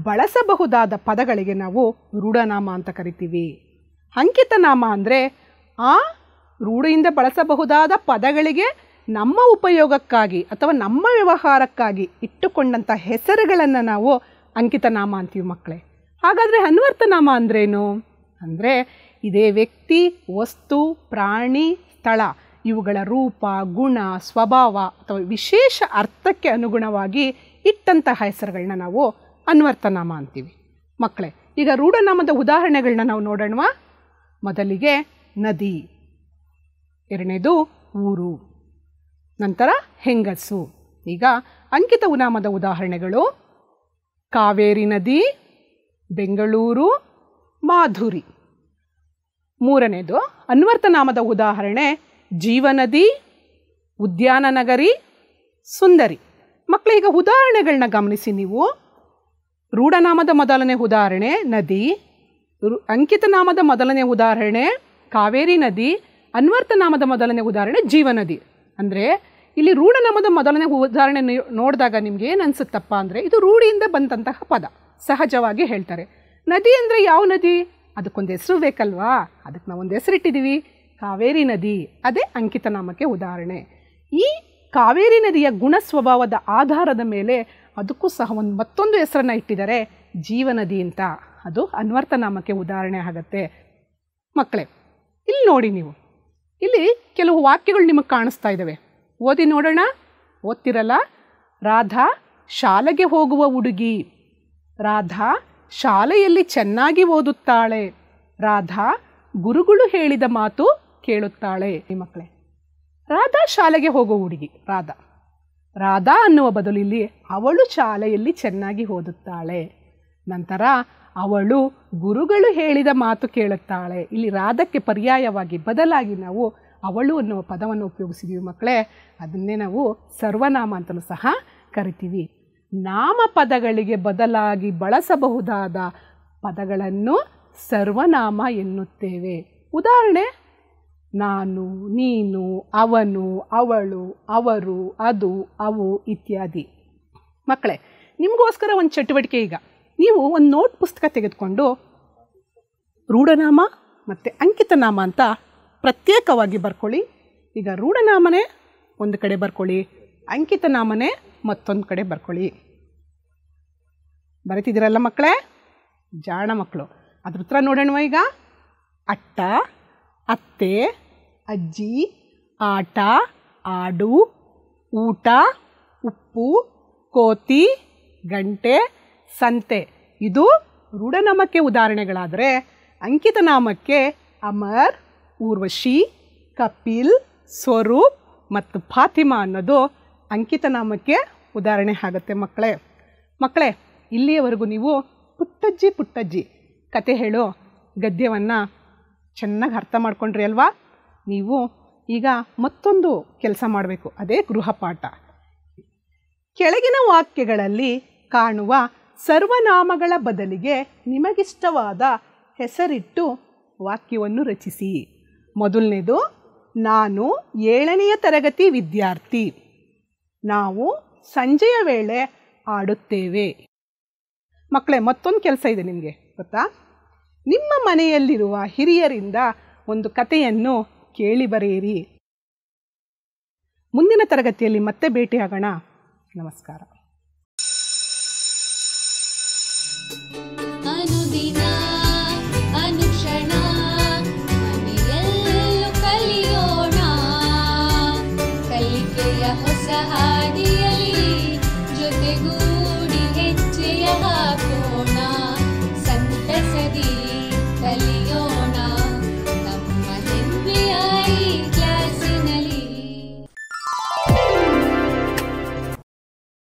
Speaker 1: ಬಳಸಬಹುದಾದ ಪದಗಳಿಗೆ ನಾವು ರೂಢನಾಮ ಅಂತ ಕರಿತೀವಿ ಅಂಕಿತನಾಮ ಅಂದರೆ ಆ ರೂಢಿಯಿಂದ ಬಳಸಬಹುದಾದ ಪದಗಳಿಗೆ ನಮ್ಮ ಉಪಯೋಗಕ್ಕಾಗಿ ಅಥವಾ ನಮ್ಮ ವ್ಯವಹಾರಕ್ಕಾಗಿ ಇಟ್ಟುಕೊಂಡಂಥ ಹೆಸರುಗಳನ್ನು ನಾವು ಅಂಕಿತನಾಮ ಅಂತೀವಿ ಮಕ್ಕಳೇ ಹಾಗಾದರೆ ಅನ್ವರ್ತನಾಮ ಅಂದ್ರೇನು ಅಂದರೆ ಇದೇ ವ್ಯಕ್ತಿ ವಸ್ತು ಪ್ರಾಣಿ ಸ್ಥಳ ಇವುಗಳ ರೂಪ ಗುಣ ಸ್ವಭಾವ ಅಥವಾ ವಿಶೇಷ ಅರ್ಥಕ್ಕೆ ಅನುಗುಣವಾಗಿ ಇಟ್ಟಂತಹ ಹೆಸರುಗಳನ್ನ ನಾವು ಅನ್ವರ್ತನಾಮ ಅಂತೀವಿ ಮಕ್ಕಳೇ ಈಗ ರೂಢನಾಮದ ಉದಾಹರಣೆಗಳನ್ನ ನಾವು ನೋಡೋಣ ಮೊದಲಿಗೆ ನದಿ ಎರಡನೇದು ಊರು ನಂತರ ಹೆಂಗಸು ಈಗ ಅಂಕಿತ ಉನಾಮದ ಉದಾಹರಣೆಗಳು ಕಾವೇರಿ ನದಿ ಬೆಂಗಳೂರು ಮಾಧುರಿ ಮೂರನೇದು ಅನ್ವರ್ತನಾಮದ ಉದಾಹರಣೆ ಜೀವನದಿ ಉದ್ಯಾನ ನಗರಿ ಸುಂದರಿ ಮಕ್ಕಳು ಈಗ ಉದಾಹರಣೆಗಳನ್ನ ಗಮನಿಸಿ ನೀವು ರೂಢನಾಮದ ಮೊದಲನೇ ಉದಾಹರಣೆ ನದಿ ಅಂಕಿತನಾಮದ ಮೊದಲನೇ ಉದಾಹರಣೆ ಕಾವೇರಿ ನದಿ ಅನ್ವರ್ತನಾಮದ ಮೊದಲನೇ ಉದಾಹರಣೆ ಜೀವನದಿ ಅಂದರೆ ಇಲ್ಲಿ ರೂಢನಾಮದ ಮೊದಲನೇ ಉದಾಹರಣೆ ನೋಡಿದಾಗ ನಿಮ್ಗೆ ಏನು ಅನಿಸುತ್ತಪ್ಪ ಅಂದರೆ ಇದು ರೂಢಿಯಿಂದ ಬಂದಂತಹ ಪದ ಸಹಜವಾಗಿ ಹೇಳ್ತಾರೆ ನದಿ ಅಂದರೆ ಯಾವ ನದಿ ಅದಕ್ಕೊಂದು ಹೆಸರು ಬೇಕಲ್ವಾ ಅದಕ್ಕೆ ನಾವೊಂದು ಹೆಸರಿಟ್ಟಿದ್ದೀವಿ ಕಾವೇರಿ ನದಿ ಅದೇ ಅಂಕಿತ ನಾಮಕ್ಕೆ ಉದಾಹರಣೆ ಈ ಕಾವೇರಿ ನದಿಯ ಗುಣ ಸ್ವಭಾವದ ಆಧಾರದ ಮೇಲೆ ಅದಕ್ಕೂ ಸಹ ಒಂದು ಮತ್ತೊಂದು ಹೆಸರನ್ನು ಇಟ್ಟಿದ್ದಾರೆ ಜೀವನದಿ ಅಂತ ಅದು ಅನ್ವರ್ಥ ನಾಮಕ್ಕೆ ಉದಾಹರಣೆ ಆಗತ್ತೆ ಮಕ್ಕಳೇ ಇಲ್ಲಿ ನೋಡಿ ನೀವು ಇಲ್ಲಿ ಕೆಲವು ವಾಕ್ಯಗಳು ನಿಮಗೆ ಕಾಣಿಸ್ತಾ ಇದ್ದಾವೆ ಓದಿ ನೋಡೋಣ ಓದ್ತಿರಲ್ಲ ರಾಧಾ ಶಾಲೆಗೆ ಹೋಗುವ ಹುಡುಗಿ ರಾಧಾ ಶಾಲೆಯಲ್ಲಿ ಚೆನ್ನಾಗಿ ಓದುತ್ತಾಳೆ ರಾಧಾ ಗುರುಗಳು ಹೇಳಿದ ಮಾತು ಕೇಳುತ್ತಾಳೆ ಈ ಮಕ್ಕಳೇ ರಾಧಾ ಶಾಲೆಗೆ ಹೋಗೋ ಹುಡುಗಿ ರಾಧಾ ರಾಧಾ ಅನ್ನುವ ಬದಲು ಇಲ್ಲಿ ಅವಳು ಶಾಲೆಯಲ್ಲಿ ಚೆನ್ನಾಗಿ ಓದುತ್ತಾಳೆ ನಂತರ ಅವಳು ಗುರುಗಳು ಹೇಳಿದ ಮಾತು ಕೇಳುತ್ತಾಳೆ ಇಲ್ಲಿ ರಾಧಕ್ಕೆ ಪರ್ಯಾಯವಾಗಿ ಬದಲಾಗಿ ನಾವು ಅವಳು ಅನ್ನುವ ಪದವನ್ನು ಉಪಯೋಗಿಸಿದ್ದೀವಿ ಮಕ್ಕಳೇ ಅದನ್ನೇ ನಾವು ಸರ್ವನಾಮ ಅಂತಲೂ ಸಹ ಕರಿತೀವಿ ನಾಮಪದಗಳಿಗೆ ಬದಲಾಗಿ ಬಳಸಬಹುದಾದ ಪದಗಳನ್ನು ಸರ್ವನಾಮ ಎನ್ನುತ್ತೇವೆ ಉದಾಹರಣೆ ನಾನು ನೀನು ಅವನು ಅವಳು ಅವರು ಅದು ಅವು ಇತ್ಯಾದಿ ಮಕ್ಕಳೇ ನಿಮಗೋಸ್ಕರ ಒಂದು ಚಟುವಟಿಕೆ ಈಗ ನೀವು ಒಂದು ನೋಟ್ ಪುಸ್ತಕ ತೆಗೆದುಕೊಂಡು ರೂಢನಾಮ ಮತ್ತು ಅಂಕಿತನಾಮ ಅಂತ ಪ್ರತ್ಯೇಕವಾಗಿ ಬರ್ಕೊಳ್ಳಿ ಈಗ ರೂಢನಾಮನೇ ಒಂದು ಕಡೆ ಬರ್ಕೊಳ್ಳಿ ಅಂಕಿತನಾಮನೇ ಮತ್ತೊಂದು ಕಡೆ ಬರ್ಕೊಳ್ಳಿ ಬರೀತಿದ್ದೀರಲ್ಲ ಮಕ್ಕಳೇ ಜಾಣ ಮಕ್ಕಳು ಅದ್ರ ಉತ್ತರ ನೋಡೋಣ ಈಗ ಅಟ್ಟ ಅತ್ತೆ ಅಜ್ಜಿ ಆಟ ಆಡು ಊಟ ಉಪ್ಪು ಕೋತಿ ಗಂಟೆ ಸಂತೆ ಇದು ರೂಢನಾಮಕ್ಕೆ ಉದಾಹರಣೆಗಳಾದರೆ ಅಂಕಿತನಾಮಕ್ಕೆ ಅಮರ್ ಊರ್ವಶಿ ಕಪಿಲ್ ಸ್ವರೂಪ್ ಮತ್ತು ಫಾತಿಮಾ ಅನ್ನೋದು ಅಂಕಿತನಾಮಕ್ಕೆ ಉದಾಹರಣೆ ಆಗುತ್ತೆ ಮಕ್ಕಳೇ ಮಕ್ಕಳೇ ಇಲ್ಲಿಯವರೆಗೂ ನೀವು ಪುಟ್ಟಜ್ಜಿ ಪುಟ್ಟಜ್ಜಿ ಕತೆ ಹೇಳೋ ಗದ್ಯವನ್ನು ಚೆನ್ನಾಗಿ ಅರ್ಥ ಮಾಡ್ಕೊಂಡ್ರಿ ಅಲ್ವಾ ನೀವು ಈಗ ಮತ್ತೊಂದು ಕೆಲಸ ಮಾಡಬೇಕು ಅದೇ ಗೃಹಪಾಠ ಕೆಳಗಿನ ವಾಕ್ಯಗಳಲ್ಲಿ ಕಾಣುವ ಸರ್ವನಾಮಗಳ ಬದಲಿಗೆ ನಿಮಗಿಷ್ಟವಾದ ಹೆಸರಿಟ್ಟು ವಾಕ್ಯವನ್ನು ರಚಿಸಿ ಮೊದಲನೇದು ನಾನು ಏಳನೆಯ ತರಗತಿ ವಿದ್ಯಾರ್ಥಿ ನಾವು ಸಂಜೆಯ ವೇಳೆ ಆಡುತ್ತೇವೆ ಮಕ್ಕಳೇ ಮತ್ತೊಂದು ಕೆಲಸ ಇದೆ ನಿಮಗೆ ಗೊತ್ತಾ ನಿಮ್ಮ ಮನೆಯಲ್ಲಿರುವ ಹಿರಿಯರಿಂದ ಒಂದು ಕಥೆಯನ್ನು ಕೇಳಿ ಬರೆಯಿರಿ ಮುಂದಿನ ತರಗತಿಯಲ್ಲಿ ಮತ್ತೆ ಭೇಟಿಯಾಗೋಣ ನಮಸ್ಕಾರ